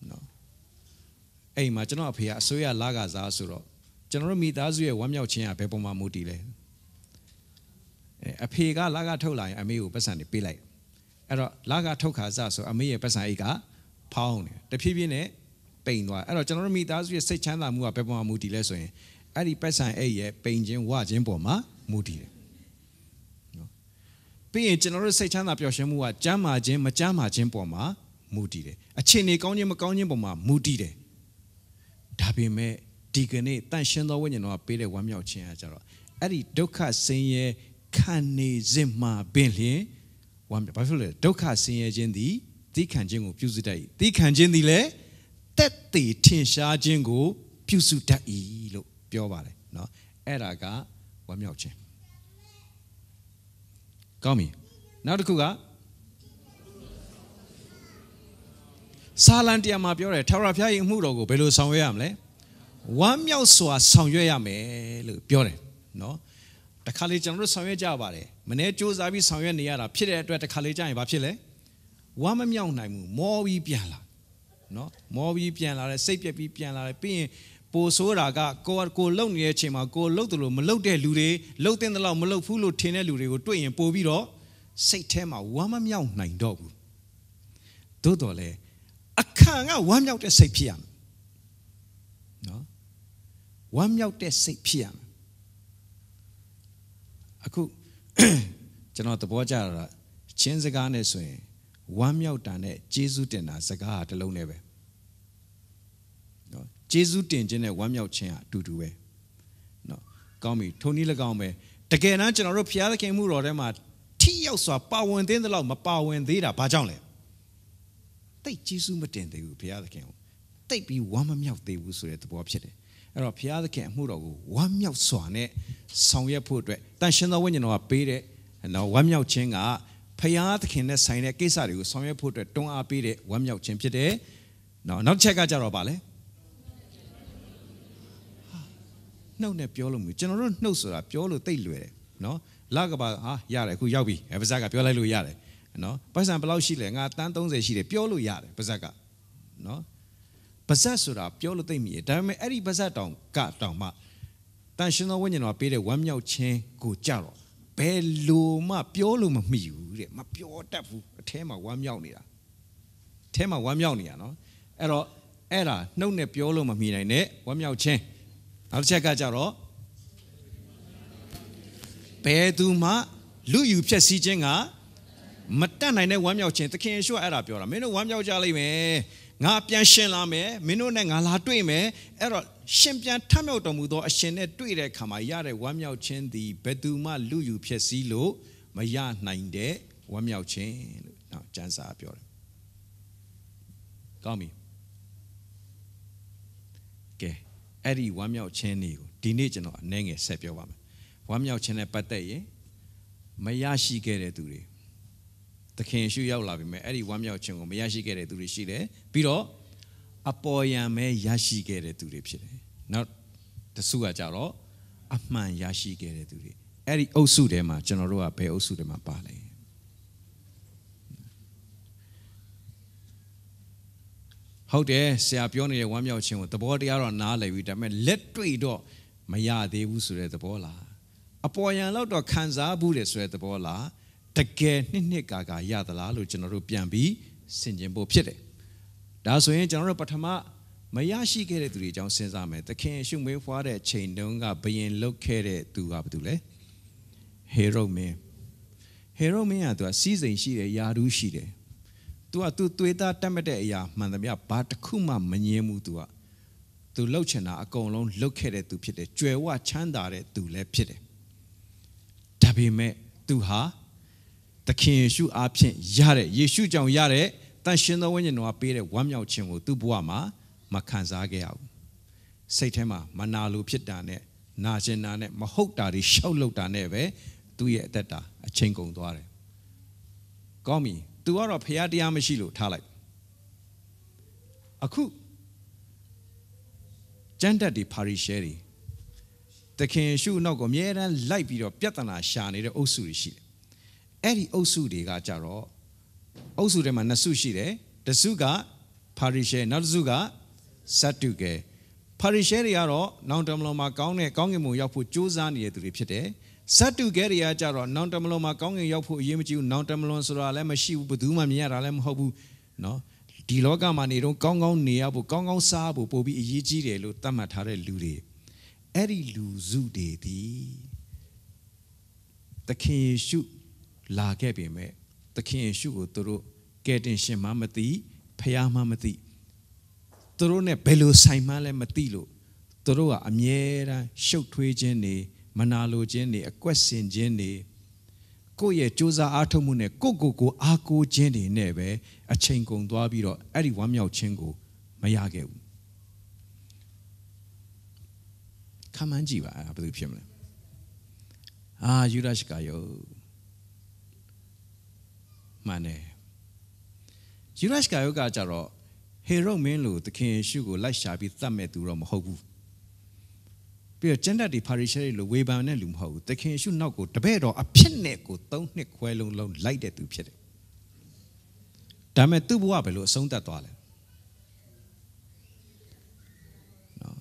เนาะအိမ်မှာကျွန်တော်အဖေကအစိုးရလာကစားဆိုတော့ကျွန်တော်တို့မိသားစုရဲ့ဝမ်းမြောက်ခြင်းကဘယ်ပုံမှာမူတည်လဲအဖေကလာကထုတ်လာရင်အမေကိုပတ်စံတွေပေးလိုက်အဲ့တော့လာကထုတ်ခါစဆိုအမေရဲ့ပတ်စံအိတ်ကဖောင်းတယ်တဖြည်းဖြည်းနဲ့ပိန်သွားအဲ့တော့ကျွန်တော်တို့မိသားစုရဲ့စိတ်ချမ်းသာမှုကဘယ်ပုံမှာမူတည်လဲဆိုရင်အဲ့ဒီပတ်စံအိတ်ရဲ့ပိန်ခြင်းဝခြင်းပေါ်မှာမူတည်တယ်ပြီးရင်ကျွန်တော်တို့စိတ်ချမ်းသာပျော်ရွှင်မှုကကြမ်းမာခြင်းမကြမ်းမာခြင်းပေါ်မှာမူတည်တယ်အခြေအနေကောင်းခြင်းမကောင်းခြင်းပေါ်မှာမူတည်တယ်ဒါပေမဲ့ဒီကနေ့တန်ရှင်းသောဝိညာဉ်တော်ကပေးတဲ့ဝမ်းမြောက်ခြင်းအကြတော့အဲ့ဒီဒုက္ခဆင်းရဲခံနေစဉ်မှာပင်လျင်ဝမ်းမြောက်ဘာဖြစ်လဲဒုက္ခဆင်းရဲခြင်းသည်သိခံခြင်းကို ပြုစုတတ်၏သိခံခြင်းသည်လည်းတက်သေးထင်ရှားခြင်းကိုပြုစုတတ်၏လို့ပြောပါတယ်เนาะအဲ့ဒါကဝမ်းမြောက်ခြင်းကောင်းပြီနောက်တစ်ခုကစာလံတရားမှာပြောတယ်ထာဝရဘုရားရဲ့အမှုတော်ကိုဘယ်လိုဆောင်ရွက်ရမလဲဝမ်းမြောက်စွာ ဆောင်ရွက်ရမယ်လို့ပြောတယ်နော်တခါလေကျွန်တော်တို့ဆောင်ရွက်ကြပါတယ်မနေ့စူးစမ်းပြီးဆောင်ရွက်နေရတာဖြစ်တဲ့အတွက်တခါလေကြာရင်ဘာဖြစ်လဲဝမ်းမမြောက်နိုင်ဘူးမောပြီးပြန်လာနော်မောပြီးပြန်လာတယ်စိတ်ပြက်ပြီးပြန်လာတယ်ပြီးရင်ပိုဆိုးတာကကိုကိုလှုပ်နေတဲ့အချိန်မှာကိုလှုပ်တယ်လို့မလှုပ်တဲ့လူတွေလှုပ်တဲ့လောက်မလှုပ်ဘူးလို့ထင်တဲ့လူတွေကိုတွေ့ရင်ပိုပြီးတော့စိတ်ထဲမှာဝမ်းမမြောက်နိုင်တော့ဘူးသို့တော်လေအခါကဝမ်းမြောက်တဲ့စိတ်ဖြစ်ရမယ်ဝမ်းမြောက်တဲ့စိတ်ဖြစ်ရမယ်အခုကျွန်တော်သဘောကျတာချင်းစကားနဲ့ဆိုရင်ဝမ်းမြောက်တာနဲ့ကျေးဇူးတင်တာစကားဟာတစ်လုံးနဲ့ပဲနော်ကျေးဇူးတင်ခြင်းနဲ့ဝမ်းမြောက်ခြင်းဟာအတူတူပဲနော်ကောင်းပြီထုံနည်း၎င်းပဲတကယ်တမ်းကျွန်တော်တို့ဖျားသခင်မှုတော်ထဲမှာထိရောက်စွာပါဝင်သင်းသလောက်မပါဝင်သေးတာဘာကြောင့်လဲတိတ်ကျေးဇူးမတင်သေးဘူးဖျားသခင်ကိုတိတ်ပြီးဝမ်းမမြောက်သေးဘူးဆိုတဲ့သဘောဖြစ်တယ်အဲ့တော့ဘုရားသခင်အမှုတော်ကိုဝမ်းမြောက်စွာနဲ့ဆောင်ရွက်ဖို့အတွက်တန်ရှင်သောဝိညာဉ်တော်ကပေးတဲ့နော်ဝမ်းမြောက်ခြင်းကဘုရားသခင်နဲ့ဆိုင်တဲ့ကိစ္စတွေကိုဆောင်ရွက်ဖို့အတွက်တွန်းအားပေးတဲ့ဝမ်းမြောက်ခြင်းဖြစ်တယ်နော်နောက်တစ်ချက်ကကြတော့ဗာလဲနှုတ်နဲ့ပြောလို့မရကျွန်တော်တို့နှုတ်ဆိုတာပြောလို့တိတ်လွယ်တယ်နော်လကဘာဟာရတယ်အခုရောက်ပြီအဲပါဇက်ကပြောလိုက်လို့ရတယ်နော်ပတ်စံဘယ်လောက်ရှိလဲငါတန်း30ရှိတယ်ပြောလို့ရတယ်ပါဇက်ကနော်ပါဇက်ဆိုတာပြောလို့သိမ့်မိတယ်ဒါပေမဲ့အဲ့ဒီပါဇက်တောင်ကတောင်မှတန်ရှင်သောဝိညာဉ်တော်ပေးတဲ့ဝမ်းမြောက်ခြင်းကိုကြတော့ဘယ်လိုမှပြောလို့မမိဘူးတဲ့မပြောတတ်ဘူးအထဲမှာဝမ်းမြောက်နေတာအထဲမှာဝမ်းမြောက်နေတာနော်အဲ့တော့အဲ့ဒါနှုတ်နဲ့ပြောလို့မမိနိုင်နဲ့ဝမ်းမြောက်ခြင်းနောက်တစ်ချက်ကကြတော့ဘယ်သူမှလူယူဖြည့်ဆည်းခြင်းကမတတ်နိုင်တဲ့ဝမ်းမြောက်ခြင်းသခင်ယေရှုကအဲ့ဒါပြောတာမင်းတို့ဝမ်းမြောက်ကြလိမ့်မယ်ငါပြန်ရှင်လာမယ်မင်းတို့နဲ့ငါလာတွေ့မယ်အဲ့တော့ရှင်ပြန်ထမြောက်တော်မူသောအရှင်နဲ့တွေ့တဲ့အခါမှာရတဲ့ဝမ်းမြောက်ခြင်းသည်ဘယ်သူမှလူယူဖြစ်စည်းလို့မရနိုင်တဲ့ဝမ်းမြောက်ခြင်းလို့နော်ကျမ်းစာပြောတယ်။ကောင်းပြီ။ကဲအဲ့ဒီဝမ်းမြောက်ခြင်းတွေကိုဒီနေ့ကျွန်တော်အနည်းငယ်ဆက်ပြောပါမယ်။ဝမ်းမြောက်ခြင်းနဲ့ပတ်သက်ရင်မရရှိခဲ့တဲ့သူတွေသခင်ရှုရောက်လာပြီမဲ့အဲ့ဒီဝမ်းမြောက်ခြင်းကိုမရရှိခဲ့တဲ့သူတွေရှိတယ်ပြီးတော့အပေါ်ယံပဲရရှိခဲ့တဲ့သူတွေဖြစ်တယ်နောက်တစုကကြတော့အမှန်ရရှိခဲ့တဲ့သူတွေအဲ့ဒီအုပ်စုထဲမှာကျွန်တော်တို့ကဘယ်အုပ်စုထဲမှာပါလဲဟုတ်တယ်ဆရာပြောနေတဲ့ဝမ်းမြောက်ခြင်းကိုသဘောတရားတော့နားလည်ပြီဒါပေမဲ့လက်တွေ့တော့မရသေးဘူးဆိုတဲ့သဘောလားအပေါ်ယံလောက်တော့ခံစားဘူးတယ်ဆိုတဲ့သဘောလားတကယ်နှစ်နှစ်ကာကာရသလားလို့ကျွန်တော်တို့ပြန်ပြီးဆင်ခြင်ဖို့ဖြစ်တယ်။ဒါဆိုရင်ကျွန်တော်တို့ပထမမရရှိခဲ့တဲ့သူတွေအကြောင်းစဉ်းစားမယ်။သခင်ရှုမွေးဖွားတဲ့ချိန်တုန်းကဘယင်လုတ်ခဲ့တဲ့သူကဘာတူလဲ။ဟေရုမင်းဟေရုမင်းကသူကစီးစိမ်ရှိတယ်ယာဒူးရှိတယ်။ तू က तू သွေးသားတတ်မှတ်တဲ့အရာမှန်သမျှဘာတစ်ခုမှမငြင်းဘူး तू က तू လှုပ်ချင်တာအကုန်လုံးလှုပ်ခဲ့တဲ့သူဖြစ်တယ်။ကြွယ်ဝချမ်းသာတဲ့သူလည်းဖြစ်တယ်။ဒါပေမဲ့ तू ဟာသခင်ယေရှုအားဖြင့်ရတဲ့ယေရှုကြောင့်ရတဲ့တန်ရှင်သောဝိညာဉ်တော်ကပေးတဲ့ဝမ်းမြောက်ခြင်းကိုသူ့ဘဝမှာမခံစားခဲ့ရဘူးစိတ်ထဲမှာမနာလိုဖြစ်တာနဲ့နာကျင်တာနဲ့မဟုတ်တာတွေရှောက်လုတာနဲ့ပဲသူ့ရဲ့အသက်တာအချိန်ကုန်သွားတယ်ကောင်းပြီ तू ကတော့ဖရာတရားမရှိလို့ထားလိုက်အခုကျန်တက်တွေပါရီရှဲတွေတခင်ရှုနောက်ကိုအမြဲတမ်းလိုက်ပြီးတော့ပြဿနာရှာနေတဲ့အုပ်စုတွေရှိတယ်အဲ့ဒီအုပ်စုတွေကကြတော့အုပ်စုထဲမှာနှစ်စုရှိတယ်တစုကပါရီရှဲနောက်တစုကဇတ်တုကဲပါရီရှဲတွေကတော့နောင်တမလွန်မှာကောင်းတဲ့ကောင်းကင်ဘုံရောက်ဖို့ကြိုးစားနေတဲ့သူတွေဖြစ်တယ်ဇတ်တုကဲတွေကကြတော့နောင်တမလွန်မှာကောင်းကင်ရောက်ဖို့အရေးမကြီးဘူးနောင်တမလွန်ဆိုတာလည်းမရှိဘူးဘယ်သူမှမြင်ရတာလည်းမဟုတ်ဘူးเนาะဒီလောကမှာနေတော့ကောင်းကောင်းနေရဖို့ကောင်းကောင်းစားဖို့ပို့ပြီးအရေးကြီးတယ်လို့သတ်မှတ်ထားတဲ့လူတွေအဲ့ဒီလူစုတွေသည်သခင်ယေရှုလာခဲ့ပေမဲ့သခင်ယေရှုကိုသူတို့ကယ်တင်ရှင်မှမသိဖျားမှမသိသူတို့ ਨੇ ဘယ်လိုဆိုင်မှလည်းမသိလို့သူတို့ကအမြဲတမ်းရှုပ်ထွေးခြင်းနေမနာလိုခြင်းနေအကွက်ဆင်ခြင်းနေကိုယ့်ရဲ့စူးစမ်းအားထုတ်မှုနဲ့ကိုကိုကိုအားကိုးခြင်းတွေနဲ့ပဲအချိန်ကုန်သွားပြီးတော့အဲ့ဒီဝမ်းမြောက်ခြင်းကိုမရခဲ့ဘူးခမန်းကြည့်ပါဘယ်သူဖြစ်မလဲအာယူရရှိကယောမှန်တယ်ယူရရှ်ကာယုကကြတော့ဟေရုမင်းလိုသခင်ယေရှုကိုလိုက်ရှာပြီးသတ်မဲ့သူတော့မဟုတ်ဘူးပြီးတော့ကျန်တဲ့ဒီပါရီရှဲလိုဝေဖန်တဲ့လူမဟုတ်ဘူးသခင်ယေရှုနောက်ကိုတပည့်တော်အဖြစ်နဲ့ကို၃နှစ်ခွဲလုံးလုံးလိုက်တဲ့သူဖြစ်တယ်ဒါမဲ့သူ့ဘဝဘယ်လိုအဆုံးသတ်သွားလဲနော်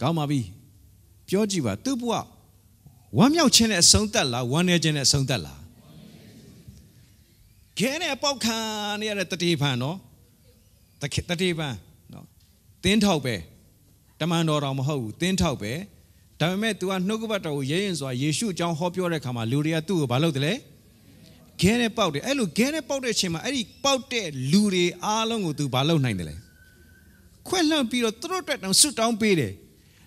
ကောင်းပါပြီပြောကြည့်ပါသူ့ဘဝဝမ်းမြောက်ခြင်းနဲ့အဆုံးသတ်လားဝမ်းနည်းခြင်းနဲ့အဆုံးသတ်လားခဲနဲ့ပေါက်ခံနေရတဲ့တတိပံနော်တတိပံနော်သင်းထောက်ပဲတမန်တော်တော်မဟုတ်ဘူးသင်းထောက်ပဲဒါပေမဲ့ तू ကနှုတ်ကပတ်တော်ကိုရဲရင်ဆိုတာယေရှုအကြောင်းဟောပြောတဲ့ခါမှာလူတွေကသူ့ကိုမလုပ်တယ်လေခဲနဲ့ပေါက်တယ်အဲ့လိုခဲနဲ့ပေါက်တဲ့အချိန်မှာအဲ့ဒီပေါက်တဲ့လူတွေအားလုံးကို तू မလုပ်နိုင်တယ်လေခွဲ့လှန့်ပြီးတော့သူတို့အတွက်တောင်ဆွတ်တောင်းပေးတယ်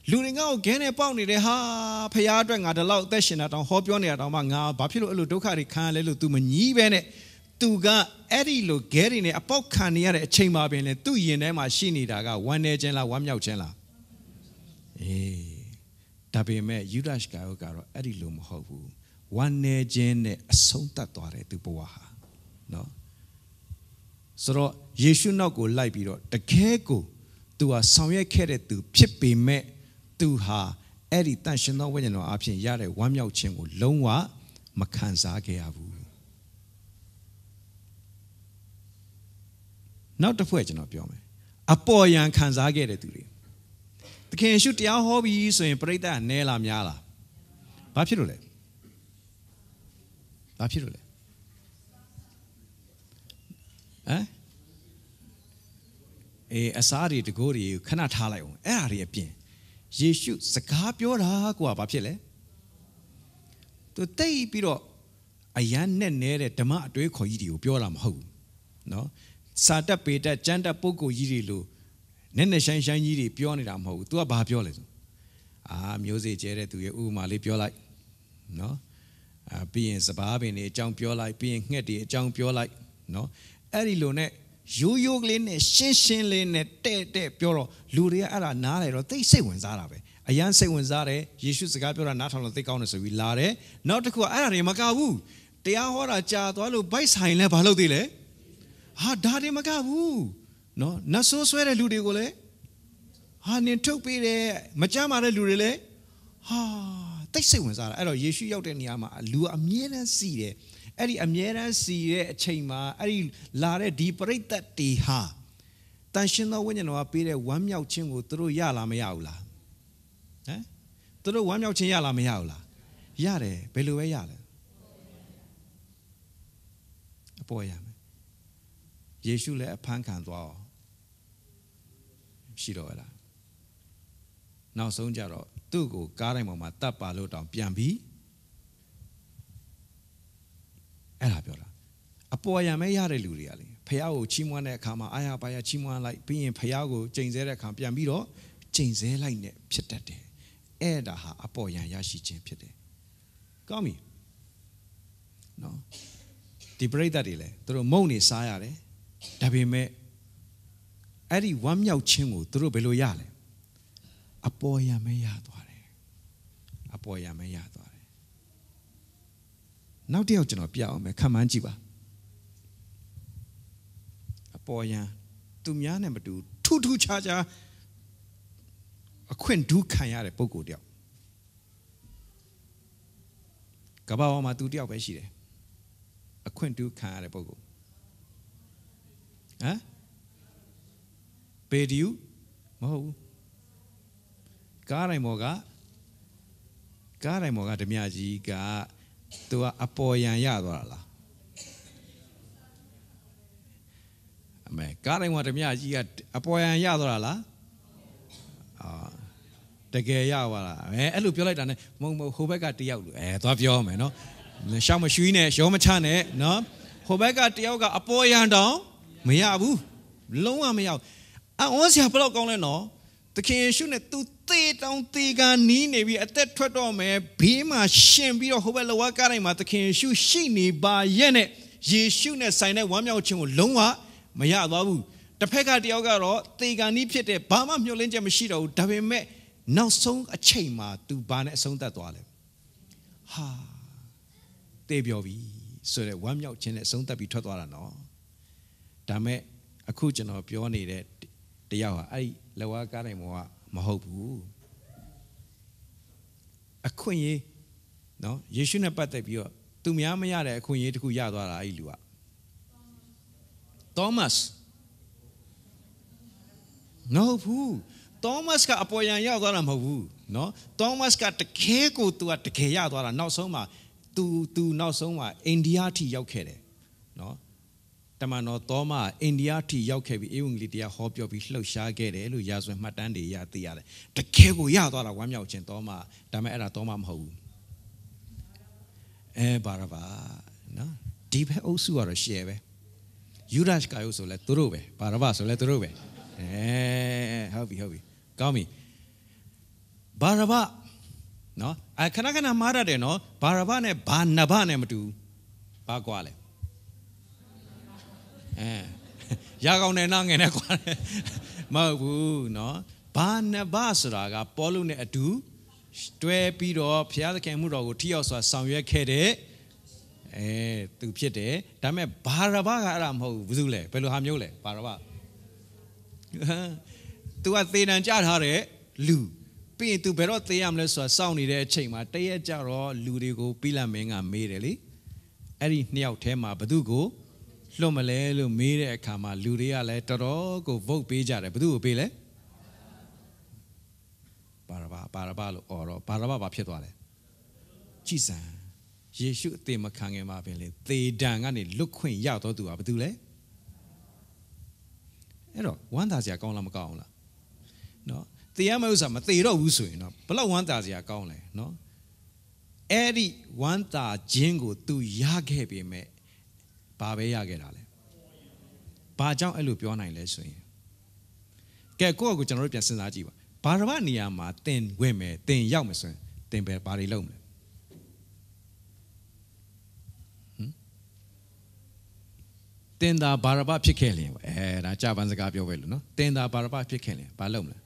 လူတွေငါ့ကိုခဲနဲ့ပေါက်နေတယ်ဟာဖရားအတွက်ငါဒီလောက်အသက်ရှင်တာတောင်ဟောပြောနေတာတောင်မှငါဘာဖြစ်လို့အဲ့လိုဒုက္ခတွေခံရလဲလို့ तू မငြီးပဲနဲ့သူကအဲ့ဒီလိုဂဲတွေနဲ့အပေါက်ခံနေရတဲ့အချိန်မှာပင်လေသူ့ယင်ထဲမှာရှိနေတာကဝမ်းနေခြင်းလားဝမ်းမြောက်ခြင်းလားအေးဒါပေမဲ့ယူဒရှ်ကယောကတော့အဲ့ဒီလိုမဟုတ်ဘူးဝမ်းနေခြင်းနဲ့အဆုံးသတ်သွားတယ်သူဘဝဟာနော်ဆိုတော့ယေရှုနောက်ကိုလိုက်ပြီးတော့တကယ်ကိုသူဟာဆောင်ရွက်ခဲ့တဲ့သူ ဖြစ်ပေမဲ့သူဟာအဲ့ဒီတန်ရှင်သောဝိညာဉ်တော်အဖြစ်ရတဲ့ဝမ်းမြောက်ခြင်းကိုလုံးဝမခံစားခဲ့ရဘူးနောက်တစ်ဖွဲ့ကျွန်တော်ပြောမယ်အပေါ်ယံခံစားခဲ့တဲ့သူတွေသခင်ရှုတရားဟောပြီးဆိုရင်ပြိတ္တနဲလာများလားဘာဖြစ်လို့လဲဘာဖြစ်လို့လဲဟမ်အေးအစားတွေတကိုးတွေခဏထားလိုက်အောင်အဲ့အရာတွေအပြင်ယေရှုစကားပြောတာကွာဘာဖြစ်လဲသူတိတ်ပြီးတော့အယမ်းနဲ့နဲတဲ့ဓမ္မအတွေးခေါ်ကြီးတွေကိုပြောတာမဟုတ်ဘူးเนาะစာတက်ပေတက်ကြမ်းတက်ပုဂ္ဂိုလ်ကြီးတွေလို့နက်နက်ရှိုင်းရှိုင်းကြီးတွေပြောနေတာမဟုတ်ဘူး तू ကဘာပြောလဲဆိုအာမျိုးစေ့ကျဲတဲ့သူရဲ့ဥပမာလေးပြောလိုက်နော်အာပြီးရင်စပားပင်တွေအကြောင်းပြောလိုက်ပြီးရင်ငှက်တွေအကြောင်းပြောလိုက်နော်အဲ့ဒီလိုနဲ့ရိုးရိုးကလေးနဲ့ရှင်းရှင်းလေးနဲ့တဲ့တဲ့ပြောတော့လူတွေကအဲ့ဒါနားလေတော့သိစိတ်ဝင်စားတာပဲအရန်စိတ်ဝင်စားတယ်ယေရှုစကားပြောတာနားထောင်လို့သိကောင်းတယ်ဆိုပြီးလာတယ်နောက်တစ်ခုကအဲ့ဒါတွေမကဘူးတရားဟောတာကြာသွားလို့ဗိုက်ဆိုင်လဲဘာလုပ်သေးလဲဟာဒါတွေမကဘူးနော်နတ်ဆိုးဆွဲတဲ့လူတွေကိုလည်းဟာနင်ထုတ်ပေးတယ်မကြမ်းပါတဲ့လူတွေလည်းဟာတိတ်စိတ်ဝင်စားတာအဲ့တော့ယေရှုရောက်တဲ့နေရာမှာလူအမြဲတမ်းစီတယ်အဲ့ဒီအမြဲတမ်းစီတဲ့အချိန်မှာအဲ့ဒီလာတဲ့ဒီပြိဿတ်တီဟာတန်ရှင်သောဝိညာဉ်တော်ကပေးတဲ့ဝမ်းမြောက်ခြင်းကိုသူတို့ရလားမရဘူးလားဟမ်သူတို့ဝမ်းမြောက်ခြင်းရလားမရဘူးလားရတယ်ဘယ်လိုပဲရလဲအပေါ်ရမယ်ယေရှုလည်းအဖမ်းခံသွားအောင်ရှိတော့လားနောက်ဆုံးကြတော့သူ့ကိုကားတိုင်းပေါ်မှာတတ်ပါလို့တောင်ပြန်ပြီးအဲ့ဒါပြောတာအပေါ်ယံမဲ့ရတဲ့လူတွေကလေဖះကိုချီးမွမ်းတဲ့အခါမှာအာရပါရချီးမွမ်းလိုက်ပြီးရင်ဖះကိုချိန်ဆတဲ့အခါပြန်ပြီးတော့ချိန်ဆလိုက်နဲ့ဖြစ်တတ်တယ်အဲ့ဒါဟာအပေါ်ယံရရှိခြင်းဖြစ်တယ်ကောင်းပြီနော်ဒီပြိဿတွေလေသူတို့မုံနေစားရတယ်ဒါပေမဲ့အဲ့ဒီဝမ်းမြောက်ခြင်းကိုသူတို့ဘယ်လိုရလဲအပေါ်ယံမဲရသွားတယ်အပေါ်ယံမဲရသွားတယ်နောက်တစ်ယောက်ကျွန်တော်ပြအောင်မယ်ခံမှန်းကြည့်ပါအပေါ်ယံသူများနဲ့မတူ ထူးထူးခြားခြားအခွင့်ဒုခံရတဲ့ပုံကိုတယောက်ကဘာပေါ်မှာသူတယောက်ပဲရှိတယ်အခွင့်ဒုခံရတဲ့ပုံကိုဟမ်ပေဒီယူမဟုတ်ဘူးကားတိုင်းပေါ်ကကားတိုင်းပေါ်ကဓမြကြီးကသူကအပေါ်ယံရသွားတာလားအမေကားတိုင်းပေါ်ဓမြကြီးကအပေါ်ယံရသွားတာလားအာတကယ်ရပါလားအဲအဲ့လိုပြောလိုက်တာ ਨੇ မဟုတ်မဟုတ်ဟိုဘက်ကတယောက်လို့အဲသွားပြောမယ်နော်ရှောင်းမရွှီးနဲ့ရောမချနဲ့နော်ဟိုဘက်ကတယောက်ကအပေါ်ယံတောင်မရဘူးလုံးဝမရဘူးအော်ဆရာဘလောက်ကောင်းလဲနော်သခင်ယေရှုနဲ့သူသေတောင်သေကနီးနေပြီးအသက်ထွက်တော့မယ်ဘေးမှာရှင်ပြီးတော့ဟိုဘက်လောကတိုင်းမှာသခင်ယေရှုရှိနေပါရဲ့နဲ့ယေရှုနဲ့ဆိုင်တဲ့ဝမ်းမြောက်ခြင်းကိုလုံးဝမရသွားဘူးတစ်ဖက်ကတယောက်ကတော့သေကနီးဖြစ်တဲ့ဘာမှမျှော်လင့်ချက်မရှိတော့ဘူးဒါပေမဲ့နောက်ဆုံးအချိန်မှာ तू ဘာနဲ့အဆုံးသတ်သွားလဲဟာတေးပြောပြီဆိုတဲ့ဝမ်းမြောက်ခြင်းနဲ့အဆုံးသတ်ပြီးထွက်သွားတာနော်ဒါမဲ့အခုကျွန်တော်ပြောနေတဲ့တယောက်ဟာအဲ့ဒီလက်ဝါးကားတိုင်ပေါ်ကမဟုတ်ဘူးအခွင့်အရေးနော်ယေရှုနဲ့ပတ်သက်ပြီးတော့သူများမရတဲ့အခွင့်အရေးတစ်ခုရသွားတာအဲ့ဒီလူက Thomas မဟုတ်ဘူး Thomas ကအပေါ်ယံရောက်သွားတာမဟုတ်ဘူးနော် Thomas ကတကယ်ကိုသူကတကယ်ရသွားတာနောက်ဆုံးမှာ तू तू နောက်ဆုံးမှာအိန္ဒိယထိရောက်ခဲ့တယ်နော်တမန်တော်သောမအိန္ဒိယထိရောက်ခဲ့ပြီးအေဝံဂေလိတရားဟောပြောပြီးလှုပ်ရှားခဲ့တယ်လို့ရာဇဝင်မှတ်တမ်းတွေရသိရတယ်တကယ်ကိုရသွားတာဝမ်းမြောက်ခြင်းသောမဒါပေမဲ့အဲ့ဒါသောမမဟုတ်ဘူးအဲဘာရပါနော်ဒီဘက်အုပ်စုကတော့ share ပဲယူဒရှ်ကာယုဆိုလဲသူတို့ပဲဘာရပါဆိုလဲသူတို့ပဲအဲဟုတ်ပြီဟုတ်ပြီကောင်းပြီဘာရပါနော်အခဏခဏမှားရတယ်နော်ဘာရဘနဲ့ဘာနဘနဲ့မတူဘာကွာလဲအဲရကောင်းတယ်နားငယ်နေကွာမဟုတ်ဘူးเนาะဘာနဘဆိုတာက ပေါလုနဲ့အတူတွဲပြီးတော့ဘုရားသခင်မှုတော်ကိုထိရောက်စွာဆောင်ရွက်ခဲ့တဲ့အဲသူဖြစ်တယ်ဒါပေမဲ့ဘာရဘကအဲ့ဒါမဟုတ်ဘူးဘူးလေဘယ်လိုဟာမျိုးလဲဘာရဘ तू ကသေတံကြထားတဲ့လူပြီးရင် तू ဘယ်တော့သေရမလဲဆိုတာစောင့်နေတဲ့အချိန်မှာတရက်ကြတော့လူတွေကိုပြီးလမင်းကမေးတယ်လေအဲ့ဒီနှစ်ယောက်ထဲမှာဘသူကိုလွတ်မလဲလို့မေးတဲ့အခါမှာလူတွေကလည်းတော်တော်ကိုဗုတ်ပေးကြတယ်ဘသူ့ကိုပေးလဲပါရဘာပါရဘာလို့អော်တော့ပါရဘာဘာဖြစ်သွားလဲကြည်စံယေရှုအသေးမခံခင်မှာပင်လေသေဒဏ်ကနေလွတ်ခွင့်ရတော့သူကဘာတူလဲအဲ့တော့ဝမ်းသာစရာကောင်းလားမကောင်းဘူးလားနော်တရားမဥစ္စာမသေတော့ဘူးဆိုရင်တော့ဘလောက်ဝမ်းသာစရာကောင်းလဲနော်အဲ့ဒီဝမ်းသာခြင်းကို तू ရခဲ့ပေမဲ့ဘာပဲရခဲ့တာလဲဘာကြောင့်အဲ့လိုပြောနိုင်လဲဆိုရင်ကဲကိုယ့်အကိုကျွန်တော်တို့ပြန်စဉ်းစားကြည့်ပါဘာရမနေရာမှာတင်ဝင်မယ်တင်ရောက်မယ်ဆိုရင်တင်ပဲဘာတွေလုပ်မလဲတင်တာဘာရဘဖြစ်ခဲ့လင်အဲဒါကြပန်းစကားပြောပဲလို့နော်တင်တာဘာရဘဖြစ်ခဲ့လင်ဘာလုပ်မလဲဟမ်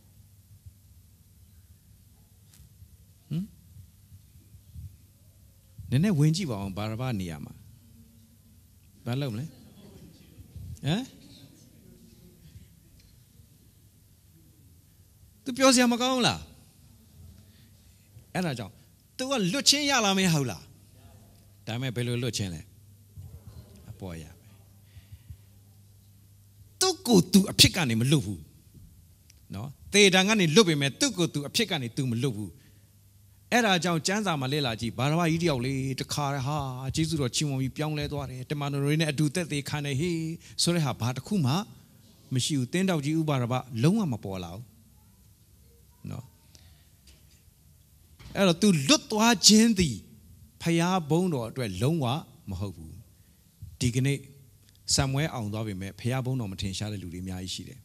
နည်းနည်းဝင်ကြည့်ပါအောင်ဘာရဘနေရာမှာဘာလုပ်မလဲဟမ်သူပြောစရာမကောင်းလားအဲ့ဒါကြောင့် तू ကလွတ်ချင်းရလာမရဟုတ်လားဒါပေမဲ့ဘယ်လိုလွတ်ချင်းလဲအပေါ်ရမယ်သူကို तू အဖြစ်ကနေမလွတ်ဘူးနော်တေတံကနေလွတ်ပေမဲ့သူကို तू အဖြစ်ကနေ तू မလွတ်ဘူးအဲ့ဒါကြောင့်ကျမ်းစာမှာလေ့လာကြည့်ဘာရဝကြီးတယောက်လေတခါဟာဂျေစုတော်ချီးမွမ်းပြီးပြောင်းလဲသွားတယ်တမန်တော်တွေနဲ့အတူသက်သေခံနေဟေးဆိုတဲ့ဟာဘာတစ်ခုမှ မရှိဘူးတင်းတောက်ကြီးဥပါရဘလုံးဝမပေါ်လာဘူးနော်အဲ့တော့ तू လွတ်သွားခြင်းသည်ဖျားဘုံတော်အတွက်လုံးဝမဟုတ်ဘူးဒီကနေ့ဆံမွဲအောင်သွားပြီမဲ့ဖျားဘုံတော်မထင်ရှားတဲ့လူတွေအများကြီးရှိတယ်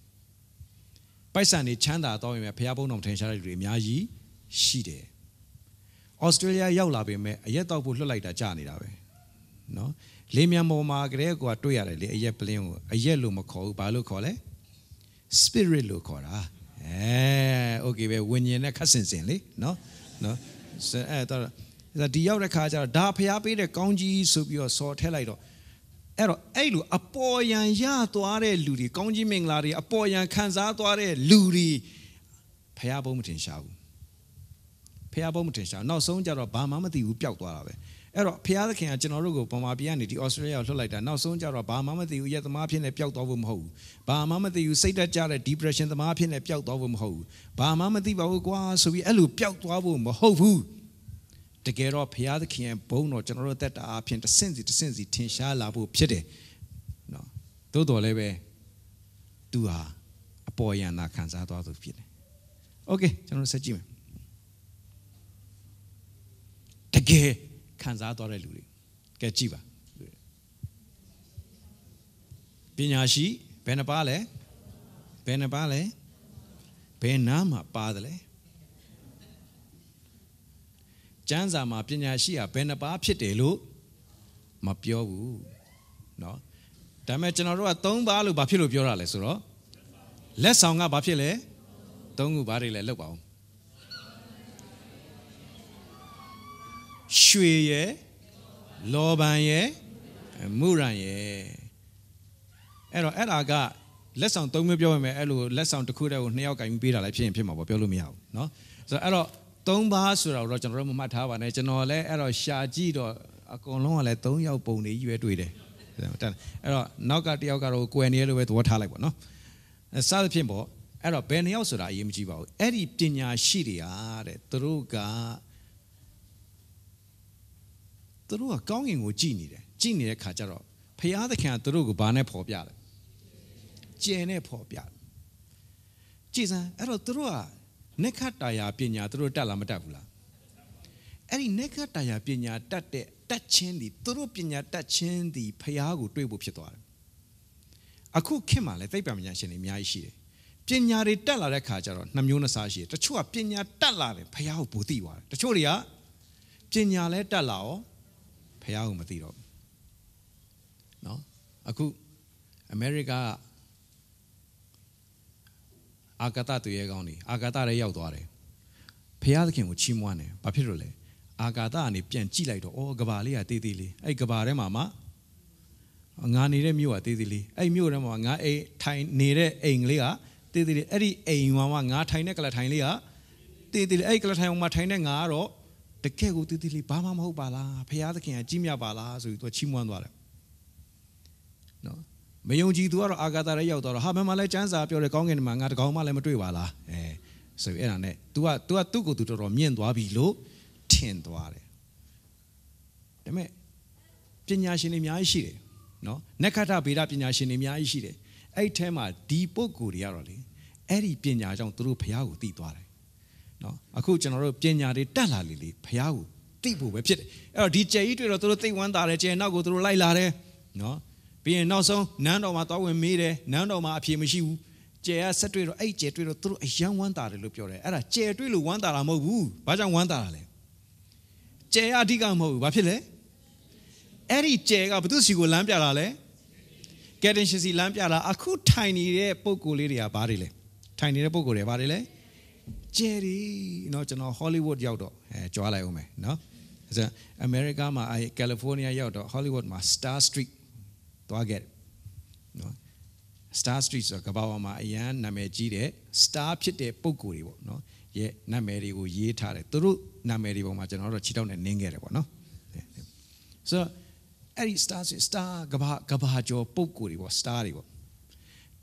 ပိုက်ဆံတွေချမ်းသာသွားပြီမဲ့ဖျားဘုံတော်မထင်ရှားတဲ့လူတွေအများကြီးရှိတယ်ဩစတြေးလျရောက်လာပေမဲ့အရက်တောက်ဖို့လွှတ်လိုက်တာကြာနေတာပဲနော်လေမြန်ပေါ်မှာကလေးကတွေ့ရတယ်လေအရက်ပလင်းကိုအရက်လို့မခေါ်ဘူးဘာလို့ခေါ်လဲ spirit လို့ခေါ်တာအဲ okay ပဲဝิญဉ်နဲ့ခက်စင်စင်လေနော်နော်အဲတော့ဒီရောက်တဲ့ခါကျတော့ဒါဖျားပေးတဲ့ကောင်းကြီးဆိုပြီးတော့စော်ထက်လိုက်တော့အဲ့တော့အဲ့လိုအပေါ်ယံရသွားတဲ့လူတွေကောင်းကြီးမင်္ဂလာတွေအပေါ်ယံခံစားသွားတဲ့လူတွေဖျားဘုံမတင်ရှာဘူးဖះဘုံမတင်ရှာနောက်ဆုံးကြတော့ဘာမှမသိဘူးပျောက်သွားတာပဲအဲ့တော့ဖះသခင်ကကျွန်တော်တို့ကိုဗမာပြည်ကနေဒီဩစတြေးလျကိုလွှတ်လိုက်တာနောက်ဆုံးကြတော့ဘာမှမသိဘူးရက်သမားဖြစ်နေပျောက်သွားဖို့မဟုတ်ဘူးဘာမှမသိဘူးစိတ်တက်ကြတဲ့ depression သမားဖြစ်နေပျောက်သွားဖို့မဟုတ်ဘူးဘာမှမသိပါဘူးကွာဆိုပြီးအဲ့လိုပျောက်သွားဖို့မဟုတ်ဘူးတကယ်တော့ဖះသခင်ရဲ့ဘုံတော်ကျွန်တော်တို့တက်တာအဖြစ်တဆင့်စီတဆင့်စီထင်ရှားလာဖို့ဖြစ်တယ်နော်သို့တော်လည်းပဲသူဟာအပေါ်ယံသာခံစားသွားသူဖြစ်တယ်โอเคကျွန်တော်ဆက်ကြည့်မယ်တကယ်ခံစားသွားတဲ့လူတွေကဲကြည့်ပါပညာရှိဘယ်နှပါလဲဘယ်နှပါလဲဘယ်နားမှာပါတယ်လဲကျမ်းစာမှာပညာရှိဟာဘယ်နှပါဖြစ်တယ်လို့မပြောဘူးเนาะဒါပေမဲ့ကျွန်တော်တို့က3ပါလို့ဘာဖြစ်လို့ပြောတာလဲဆိုတော့လက်ဆောင်ကဘာဖြစ်လဲ3ခုဘာတွေလဲလောက်ပါအောင်ရွှေရဲ့လောဘံရဲ့မုရံရဲ့အဲ့တော့အဲ့ဒါကလက်ဆောင်သုံးမျိုးပြောရမယ်အဲ့လိုလက်ဆောင်တစ်ခုတည်းကိုနှစ်ယောက်ကင်ပေးတာလည်းဖြစ်ရင်ဖြစ်မှာပေါ့ပြောလို့မရဘူးเนาะဆိုတော့အဲ့တော့သုံးပါးဆိုတော့ကျွန်တော်တို့မမှတ်ထားပါနဲ့ကျွန်တော်လည်းအဲ့တော့ရှာကြည့်တော့အကုန်လုံးကလည်းသုံးယောက်ပုံနေကြီးပဲတွေ့တယ်အဲ့တော့နောက်ကတယောက်ကတော့ကွယ်နေရလို့ပဲသဘောထားလိုက်ပေါ့เนาะစသဖြင့်ပေါ့အဲ့တော့ဘယ်နှစ်ယောက်ဆိုတာအရေးမကြီးပါဘူးအဲ့ဒီပညာရှိတွေอ่ะတဲ့သူတို့ကသူတို့ကကောင်းကင်ကိုကြည်နေတယ်ကြည်နေတဲ့ခါကျတော့ဖျားသခင်ကသူတို့ကိုဘာနဲ့ပေါ်ပြလဲကျင်နဲ့ပေါ်ပြကြည်စမ်းအဲ့တော့သူတို့ကနက္ခတ္တရာပညာသူတို့တတ်လားမတတ်ဘူးလားအဲ့ဒီနက္ခတ္တရာပညာတတ်တဲ့တတ်ချင်းဒီသူတို့ပညာတတ်ချင်းဒီဖျားကိုတွေးဖို့ဖြစ်သွားတယ်အခုခင်မှာလဲသိပ္ပံပညာရှင်တွေအများကြီးရှိတယ်ပညာတွေတက်လာတဲ့ခါကျတော့နှမျိုးနှစားရှိတယ်တချို့ကပညာတက်လာတယ်ဖះကိုဘူတိသွားတယ်တချို့တွေကပညာလည်းတက်လာရောဖះကိုမသိတော့ဘူးเนาะအခုအမေရိကအာကာသသူရဲကောင်းနေအာကာသထဲရောက်သွားတယ်ဖះသခင်ကိုချီးမွမ်းတယ်ဘာဖြစ်လို့လဲအာကာသကနေပြန်ကြည့်လိုက်တော့ဩကဘာလေးကတေးသေးလေးအဲ့ကဘာထဲမှာမှငါနေတဲ့မြို့ကတေးသေးလေးအဲ့မြို့ထဲမှာငါအိမ်ထိုင်နေတဲ့အိမ်ကလေးကတေးသေးလေးအဲ့ဒီအိမ်မှာငါထိုင်တဲ့ကလထိုင်လေးကတေးသေးလေးအဲ့ကလထိုင်မှာထိုင်တဲ့ငါကတော့တကယ်ကိုတည်တည်လေးဘာမှမဟုတ်ပါလားဖရာသခင်ကကြီးမြတ်ပါလားဆိုပြီးသူကချီးမွမ်းသွားတယ်နော်မယုံကြည်သူကတော့အာဂါသာရဲရောက်သွားတော့ဟာဘယ်မှာလဲစံစာပြောတယ်ကောင်းကင်မှာငါတကောင်မှလည်းမတွေ့ပါလားအဲဆိုပြီးအဲ့ဒါနဲ့ तू က तू ကသူ့ကိုယ်သူတော်တော်မြင့်သွားပြီလို့ထင်သွားတယ်ဒါပေမဲ့ပညာရှင်တွေအများကြီးရှိတယ်နော်နက္ခတ္တဗေဒပညာရှင်တွေအများကြီးရှိတယ်အဲ့ထဲမှာဒီပုဂ္ဂိုလ်တွေကတော့လေအဲ့ဒီပညာကြောင့်သူတို့ဘုရားကိုသိသွားတယ်နော်အခုကျွန်တော်တို့ပညာတွေတက်လာလေလေဖះကိုသိဖို့ပဲဖြစ်တယ်အဲ့တော့ဒီကျဲကြီးတွေ့တော့သူတို့သိဝမ်းသာတယ်ကျဲနောက်ကိုသူတို့လိုက်လာတယ်နော်ပြီးရင်နောက်ဆုံးနန်းတော်မှာတော်ဝင်မေးတယ်နန်းတော်မှာအဖြေမရှိဘူးကျဲကဆက်တွေ့တော့အဲ့ကျဲတွေ့တော့သူတို့အယံဝမ်းသာတယ်လို့ပြောတယ်အဲ့ဒါကျဲတွေ့လို့ဝမ်းသာတာမဟုတ်ဘူးဘာကြောင့်ဝမ်းသာတာလဲကျဲအဓိကမဟုတ်ဘူးဘာဖြစ်လဲအဲ့ဒီကျဲကဘုသူစီကိုလမ်းပြတာလဲကက်တင်ရှင်စီလမ်းပြတာအခုထိုင်နေတဲ့ပုံကိုလေးတွေကဘာတွေလဲထိုင်နေတဲ့ပုံကိုတွေဘာတွေလဲကျယ်တယ်เนาะကျွန်တော် Hollywood ရောက်တော့အဲကြွားလိုက်အောင်မယ်เนาะအဲဆိုအမေရိကမှာအဲ California ရောက်တော့ Hollywood မှာ Star Street သွားခဲ့เนาะ Star Street ဆိုကဘာပေါ်မှာအရန်နာမည်ကြီးတဲ့ Star ဖြစ်တဲ့ပုံကိုယ်တွေပေါ့เนาะရဲ့နာမည်တွေကို ရေးထားတယ်သူတို့နာမည်တွေပေါ်မှာကျွန်တော်တို့ခြေထောက်နဲ့နင်းခဲ့တယ်ပေါ့เนาะဆိုတော့အဲ့ဒီ Star Star ကဘာကဘာကျော်ပုံကိုယ်တွေပေါ့ Star တွေပေါ့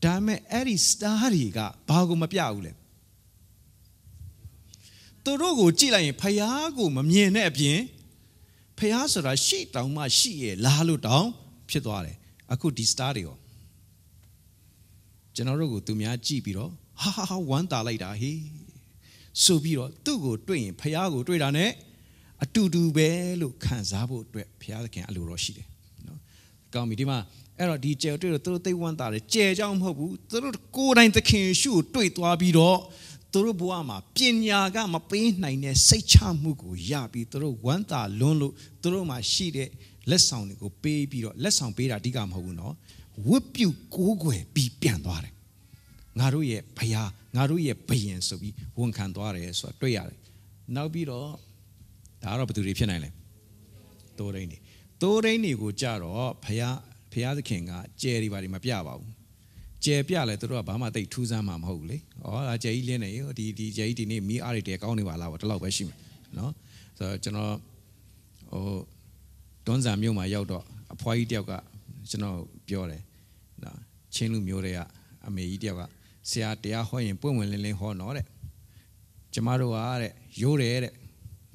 ဒါပေမဲ့အဲ့ဒီ Star တွေကဘာကိုမပြဘူးလဲသူတို့ကိုကြည့်လိုက်ရင်ဖယားကိုမမြင်တဲ့အပြင်ဖယားဆိုတာရှိတောင်မှရှိရဲ့လားလို့တောင်ဖြစ်သွားတယ်အခုဒီ star တွေရောကျွန်တော်တို့ကိုသူများကြည့်ပြီးတော့ဟာဟာဟာဝမ်းတာလိုက်တာဟေးဆိုပြီးတော့သူ့ကိုတွေ့ရင်ဖယားကိုတွေ့တာ ਨੇ အတူတူပဲလို့ခံစားဖို့အတွက်ဖယားသခင်အလိုတော်ရှိတယ်နော်ကောင်းပြီဒီမှာအဲ့တော့ဒီကျယ်တွေ့တော့သူတို့သိဝမ်းတာတယ်ကျယ်ကြောင်မဟုတ်ဘူးသူတို့ကိုယ်တိုင်သခင်ရှုကိုတွေ့သွားပြီးတော့သူတို့ဘဝမှာပညာကမပေးနိုင်တဲ့စိတ်ချမှုကိုရပြီးသူတို့ဝမ်းသာလွန်းလို့သူတို့မှာရှိတဲ့လက်ဆောင်တွေကိုပေးပြီးတော့လက်ဆောင်ပေးတာအဓိကမဟုတ်ဘူးနော်ဝတ်ပြုကိုးကွယ်ပြီးပြန်သွားတယ်ငါတို့ရဲ့ဘုရားငါတို့ရဲ့ဘယင်ဆိုပြီးဝန်ခံသွားတယ်ဆိုတာတွေ့ရတယ်နောက်ပြီးတော့ဒါကတော့ဘသူတွေဖြစ်နိုင်လဲတိုးရင်းတွေတိုးရင်းတွေကိုကြတော့ဘုရားဘုရားသခင်ကကြယ်တွေပါတယ်မပြပါဘူးကျဲပြလဲသူတို့ကဘာမှတိတ်ထူးဆန်းမှာမဟုတ်ဘူးလေ။အော်ဒါကျဲကြီးလင်းနေရောဒီဒီကျဲကြီးဒီနေ့မီးအားတွေတဲကောင်းနေပါလားဗောဒီလောက်ပဲရှိမယ်နော်။ဆိုတော့ကျွန်တော်ဟိုတွန်းဆန်မြို့မှာရောက်တော့အဖွားကြီးတယောက်ကကျွန်တော်ပြောတယ်နော်ချင်းလူမျိုးတွေကအမေကြီးတယောက်ကဆရာတရားဟောရင်ပွင့်ဝင်လင်းလင်းဟောနော်တဲ့။ကျမတို့ကတဲ့ရိုးတယ်တဲ့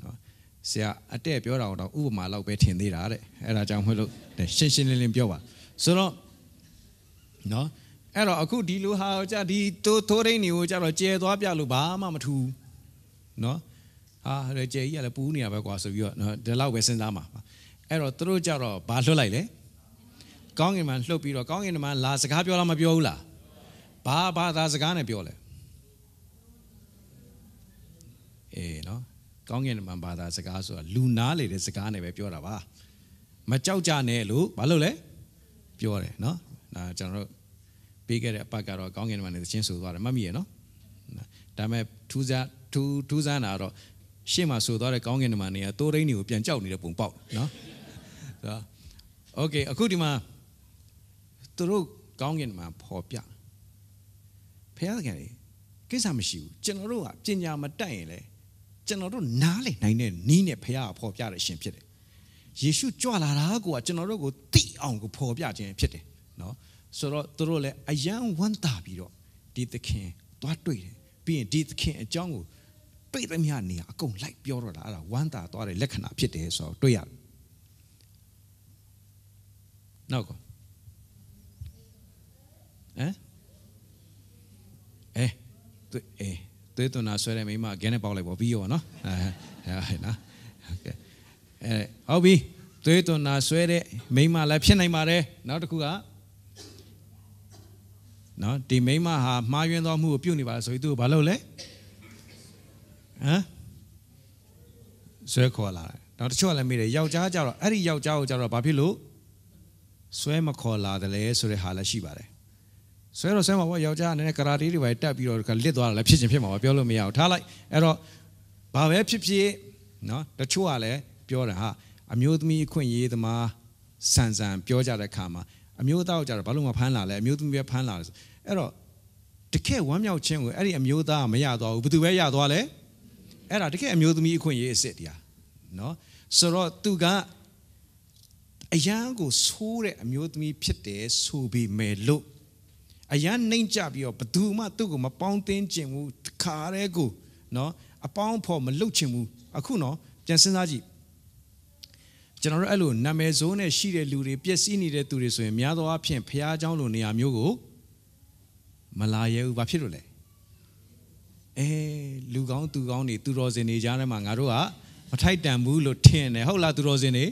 နော်။ဆရာအတဲ့ပြောတာတော့ဥပမာလောက်ပဲထင်သေးတာတဲ့။အဲဒါကြောင့်မဟုတ်လို့ရှင်းရှင်းလင်းလင်းပြောပါ။ဆိုတော့နော်အဲ့တော့အခုဒီလိုဟာကြဒီသိုးသိုးရင်းတွေကိုကြတော့ကျဲသွားပြလို့ဘာမှမထူနော်ဟာကျဲကြီးကလည်းပူးနေရပဲကွာဆိုပြီးတော့နော်ဒီလောက်ပဲစဉ်းစားမှာအဲ့တော့သူတို့ကြတော့ဘာလွတ်လိုက်လဲကောင်းကင်မှာလှုပ်ပြီးတော့ကောင်းကင်မှာလာစကားပြောလားမပြောဘူးလားဘာဘာသာစကားနဲ့ပြောလဲအေးနော်ကောင်းကင်မှာဘာသာစကားဆိုတာလူနားလေတဲ့စကားနဲ့ပဲပြောတာပါမကြောက်ကြနဲ့လို့ဘာလို့လဲပြောတယ်နော်ဒါကျွန်တော်တို့ပေးခဲ့တဲ့အပတ်ကတော့ကောင်းကင်မှာနေသချင်းဆိုသွားတယ်မှတ်မိရဲ့နော်ဒါမဲ့ထူးစားထူးထူးစားတာတော့ရှေ့မှာဆိုသွားတဲ့ကောင်းကင်မှာနေကတိုးရင်းတွေကိုပြန်ကြောက်နေတဲ့ပုံပေါက်နော်ဆိုတော့ okay အခုဒီမှာသူတို့ကောင်းကင်မှာပေါ်ပြဖះခင်လေကိစ္စမရှိဘူးကျွန်တော်တို့ကပညာမတတ်ရင်လေကျွန်တော်တို့နားလေနိုင်တဲ့နီးနဲ့ဖះကပေါ်ပြတဲ့ရှင်ဖြစ်တယ်ယေရှုကြွလာတာကိုကကျွန်တော်တို့ကိုသိအောင်ကိုပေါ်ပြခြင်းဖြစ်တယ်နော်ဆိုတော့သူတို့လည်းအယံဝမ်းသာပြီးတော့ဒီသခင်သွားတွေ့တယ်ပြီးရင်ဒီသခင်အကြောင်းကိုတွေ့သမျှနေရာအကုန်လိုက်ပြောတော့တာအဲ့ဒါဝမ်းသာသွားတဲ့လက္ခဏာဖြစ်တယ်ဆိုတော့တွေ့ရတယ်နောက်ကဟမ်အဲတွေ့အဲတွေ့တော့နာဆွဲတဲ့မိမကင်းနဲ့ပေါက်လိုက်ပေါ့ပြီးရောနော်အဲဟဲ့နော်ဟုတ်ကဲ့အဲဟုတ်ပြီတွေ့တော့နာဆွဲတဲ့မိမလည်းဖြစ်နိုင်ပါတယ်နောက်တစ်ခုကနော်ဒီမိမဟာမှားယွင်းသောမှုကိုပြုနေပါဆိုပြီးသူ့ကိုဘာလုပ်လဲဟမ်ဆွဲခေါ်လာတယ်နောက်တချို့လည်းမိတယ်ယောက်ျားကြတော့အဲ့ဒီယောက်ျားကိုကြတော့ဘာဖြစ်လို့ဆွဲမခေါ်လာတယ်လဲဆိုတဲ့ဟာလည်းရှိပါတယ်ဆွဲတော့ဆွဲမှာပေါ့ယောက်ျားကနည်းနည်းကရာတေးတွေပဲတက်ပြီးတော့လစ်သွားတာလည်းဖြစ်ချင်းဖြစ်မှာပါပြောလို့မရဘူးထားလိုက်အဲ့တော့ဘာပဲဖြစ်ဖြစ်နော်တချို့ကလည်းပြောတယ်ဟာအမျိုးသမီးအခွင့်အရေးသမားဆန်ဆန်ပြောကြတဲ့ခါမှာအမျိုးသားကိုကြတော့ဘာလို့မဖမ်းလာလဲအမျိုးသမီးပဲဖမ်းလာလဲအဲ့တော့တကယ်ဝမ်းမြောက်ခြင်းကိုအဲ့ဒီအမျိုးသားကမရသွားဘူးဘယ်သူပဲရသွားလဲအဲ့ဒါတကယ်အမျိုးသမီးအခွင့်အရေးအစ်စ်တရားနော်ဆိုတော့သူကအယံကိုဆိုးတဲ့အမျိုးသမီးဖြစ်တယ်ဆိုပေမဲ့လို့အယံနှိမ့်ကြပြီးတော့ဘသူမှသူ့ကိုမပေါင်းသင်းခြင်းဘူးခါရဲကိုနော်အပေါင်းဖို့မလုပ်ခြင်းဘူးအခုနော်ပြန်စဉ်းစားကြည့်ကျွန်တော်တို့အဲ့လိုနာမည်ဆိုးနဲ့ရှိတဲ့လူတွေပျက်စီးနေတဲ့သူတွေဆိုရင် များသောအားဖြင့်ဖျားเจ้าလိုနေရာမျိုးကိုမလာရဲဘူးဘာဖြစ်လို့လဲအဲလူကောင်းသူကောင်းတွေသူတော်စင်တွေကြားထဲမှာငါတို့ကမထိုက်တန်ဘူးလို့ထင်တယ်ဟုတ်လားသူတော်စင်တွေ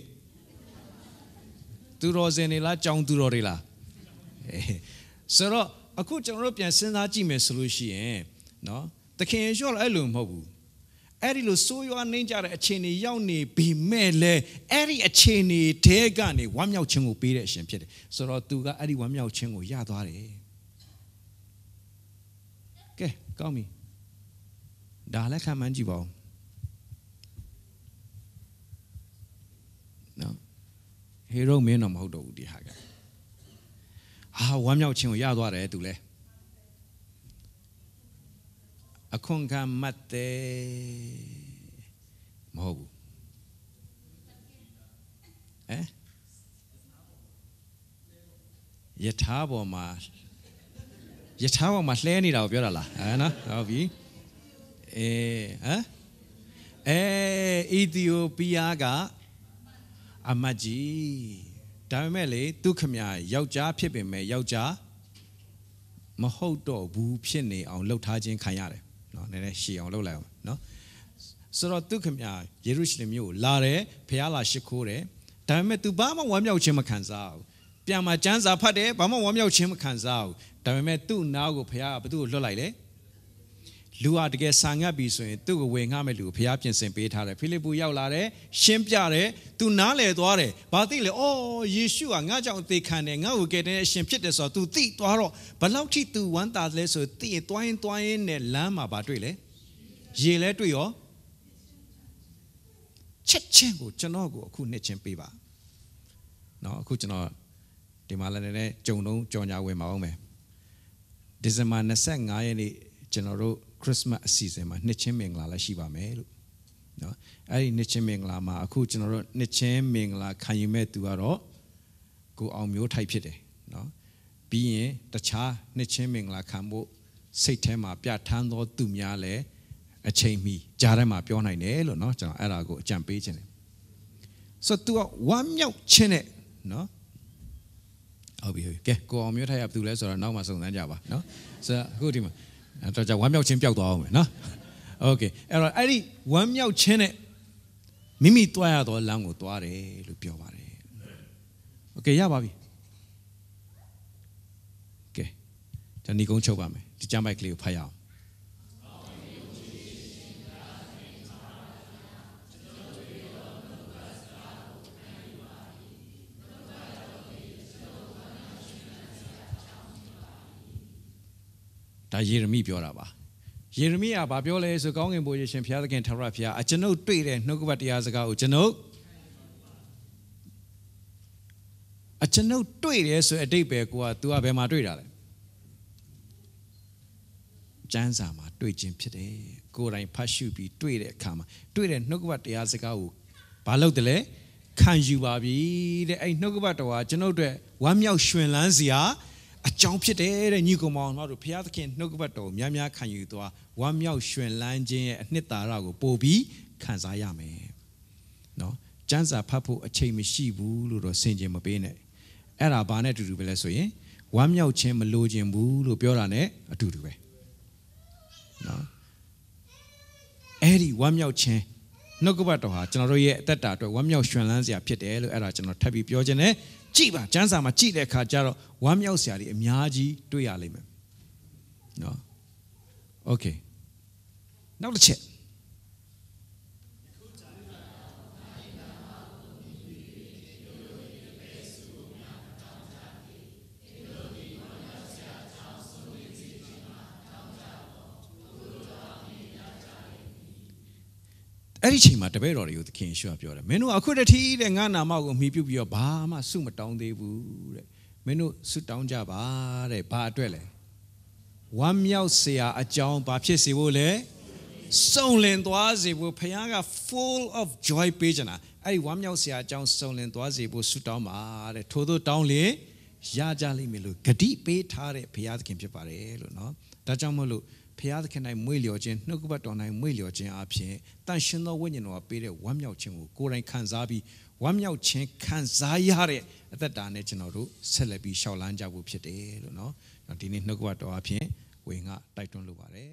သူတော်စင်တွေလားကြောင်သူတော်တွေလားဆိုတော့အခုကျွန်တော်တို့ပြန်စဉ်းစားကြည့်မယ်ဆိုလို့ရှိရင်เนาะသခင်ယေရှုကလည်းအဲ့လိုမဟုတ်ဘူးအဲ့ဒီလိုဆိုးရွားနှိမ့်ကြတဲ့အခြေအနေရောက်နေပြီမဲ့လဲအဲ့ဒီအခြေအနေတဲကနေဝမ်းမြောက်ခြင်းကိုပေးတဲ့အရှင်ဖြစ်တယ်ဆိုတော့သူကအဲ့ဒီဝမ်းမြောက်ခြင်းကိုရသွားတယ်ကဲကောင်းပြီဒါလည်းခံမှန်းကြည့်ပါဦးနော်ဟေရုမင်းတော့မဟုတ်တော့ဘူးဒီဟာကဟာဝမ်းမြောက်ခြင်းကိုရသွားတယ်သူလဲအခွန်ခံမတ်တယ်မဟုတ်ဘူးဟမ်ယထာပေါ်မှာယထာပေါ်မှာလှဲနေတာကိုပြောတာလားဟမ်နော်ဟုတ်ပြီအဲဟမ်အဲအီသီယိုးပီးယားကအမတ်ကြီးဒါပေမဲ့လေသူခမရယောက်ျားဖြစ်ပေမဲ့ယောက်ျားမဟုတ်တော့ဘူးဖြစ်နေအောင်လှုပ်ထားခြင်းခံရတယ်เนาะနည်းနည်းရှည်အောင်လုပ်လိုက်အောင်เนาะဆိုတော့သူခင်ဗျာယေရုရှလင်မြို့ကိုလာတယ်ဖះလာရှိခိုးတယ်ဒါပေမဲ့ तू ဘာမှဝမ်းမြောက်ခြင်းမခံစားဘူးပြန်มาစံစာဖတ်တယ်ဘာမှဝမ်းမြောက်ခြင်းမခံစားဘူးဒါပေမဲ့သူ့နားကိုဖះကဘသူ့ကိုလွတ်လိုက်လဲလူဟာတကယ်ဆာငတ်ပြီဆိုရင်သူ့ကိုဝေငှမဲ့လူကိုဘုရားပြင်ဆင်ပေးထားတယ်ဖိလိပ္ပုရောက်လာတယ်ရှင်းပြတယ်သူနားလည်သွားတယ်ဘာသိလဲအော်ယေရှုကငါ့ကြောင့်အသေးခံတယ်ငါ့ကိုကယ်တင်တဲ့အရှင်ဖြစ်တယ်ဆိုတော့ तू သိသွားတော့ဘလောက်ထိ तू ဝမ်းသာလဲဆိုသိရင်တွိုင်းတွိုင်းနဲ့လမ်းမှာဘာတွေ့လဲရေလဲတွေ့ရောချက်ချင်းကိုကျွန်တော်ကိုအခုနှစ်ချင်းပေးပါเนาะအခုကျွန်တော်ဒီမှာလည်းနည်းနည်းကြုံတုံးကြော်ညာဝင်ပါအောင်မယ်ဒီဇင်ဘာ25ရက်နေ့ကျွန်တော်တို့ခရစ်စမတ်အစီအစဉ်မှာနှစ်ချင်းမင်္ဂလာလည်းရှိပါမယ်လို့နော်အဲ့ဒီနှစ်ချင်းမင်္ဂလာမှာအခုကျွန်တော်တို့နှစ်ချင်းမင်္ဂလာခံယူမဲ့သူကတော့ကိုအောင်မျိုးထိုက်ဖြစ်တယ်နော်ပြီးရင်တခြားနှစ်ချင်းမင်္ဂလာခံဖို့စိတ်ထဲမှာပြဋ္ဌာန်းသောသူများလည်းအချိန်မီကြားထဲမှာပြောနိုင်တယ်လို့နော်ကျွန်တော်အဲ့ဒါကိုအကြံပေးခြင်းတယ်ဆိုတော့ तू ကဝမ်းမြောက်ခြင်းနဲ့နော်ဟုတ်ပြီဟုတ်ပြီကဲကိုအောင်မျိုးထိုက်ကဘာလဲဆိုတော့နောက်မှစုံစမ်းကြပါနော်ဆိုတော့အခုဒီမှာအဲ့တော့じゃဝမ်းမြောက်ခြင်းပျောက်သွားအောင်မယ်နော်โอเคအဲ့တော့အဲ့ဒီဝမ်းမြောက်ခြင်းနဲ့မိမိတွားရတော့လမ်းကိုတွားတယ်လို့ပြောပါတယ်โอเคရပါပြီโอเคကျွန်တော်ဒီကုန်းချုပ်ပါမယ်ဒီကျမ်းပိုက်ကလေးကိုဖတ်ရအောင်ဒါယေရမိပြောတာပါယေရမိကဘာပြောလဲဆိုကောင်းကင်ဘုရားရှင်ဘုရားသခင်ထာဝရဘုရားအကျွန်ုပ်တွေ့တဲ့နှုတ်ကပတ်တရားစကားကိုကျွန်ုပ်အကျွန်ုပ်တွေ့တယ်ဆိုအတိတ်ပဲကိုက तू ကဘယ်မှာတွေ့တာလဲကျမ်းစာမှာတွေ့ခြင်းဖြစ်တယ်ကိုယ်တိုင်ဖတ်ရှုပြီးတွေ့တဲ့အခါမှာတွေ့တဲ့နှုတ်ကပတ်တရားစကားကိုဘာလို့တလဲခံယူပါပြီတဲ့အဲ့နှုတ်ကပတ်တော်ကကျွန်ုပ်တို့ဝမ်းမြောက်ရွှင်လန်းစရာအကြောင်းဖြစ်တယ်တဲ့ညီကောင်မောင်တို့ဘုရားသခင်နှုတ်ကပတ်တော်များများခံယူသွားဝမ်းမြောက်ရွှင်လန်းခြင်းရဲ့အနှစ်သာရကိုပို့ပြီးခံစားရမယ်နော်စံစာဖတ်ဖို့အချိန်မရှိဘူးလို့တော့ဆင်ခြင်မပေးနဲ့အဲ့ဒါဘာနဲ့အတူတူပဲလဲဆိုရင်ဝမ်းမြောက်ခြင်းမလိုခြင်းဘူးလို့ပြောတာနဲ့အတူတူပဲနော်အဲ့ဒီဝမ်းမြောက်ခြင်းနှုတ်ကပတ်တော်ဟာကျွန်တော်တို့ရဲ့အသက်တာအတွက်ဝမ်းမြောက်ရွှင်လန်းစရာဖြစ်တယ်လို့အဲ့ဒါကျွန်တော်ထပ်ပြီးပြောခြင်းနဲ့ကြည့်ပါကျမ်းစာမှာကြည့်တဲ့အခါကျတော့ဝမ်းမြောက်စရာတွေအများကြီးတွေ့ရလိမ့်မယ်နော်โอเคနောက်တစ်ချက်အဲ့ဒီချိန်မှာတပည့်တော်တွေကိုသခင်ယေရှုကပြောတယ်မင်းတို့အခုတထီးတဲ့ငါနာမကိုအမိပြုပြီးတော့ဘာမှဆုမတောင်းသေးဘူးတဲ့မင်းတို့ဆုတောင်းကြပါတဲ့ဘာအတွက်လဲဝမ်းမြောက်စရာအကြောင်းဘာဖြစ်စေဖို့လဲစုံလင်သွားစေဖို့ဖခင်က full of joy ပေးချင်တာအဲ့ဒီဝမ်းမြောက်စရာအကြောင်းစုံလင်သွားစေဖို့ဆုတောင်းပါတဲ့ထို့သောတောင်းလေရကြလိမ့်မယ်လို့ဂတိပေးထားတဲ့ဘုရားသခင်ဖြစ်ပါတယ်လို့เนาะဒါကြောင့်မို့လို့ဖျားသခင်၌မွေ့လျော်ခြင်းနှုတ်ကပတ်တော်၌မွေ့လျော်ခြင်းအပြင်တန်ရှင်သောဝိညာဉ်တော်ကပေးတဲ့ဝမ်းမြောက်ခြင်းကိုကိုယ်တိုင်ခံစားပြီးဝမ်းမြောက်ခြင်းခံစားရတဲ့အသက်တာနဲ့ကျွန်တော်တို့ဆက်လက်ပြီးရှောက်လန်းကြဖို့ဖြစ်တယ်လို့နော်ဒီနေ့နှုတ်ကပတ်တော်အပြင်ဝင်ကတိုက်တွန်းလိုပါတယ်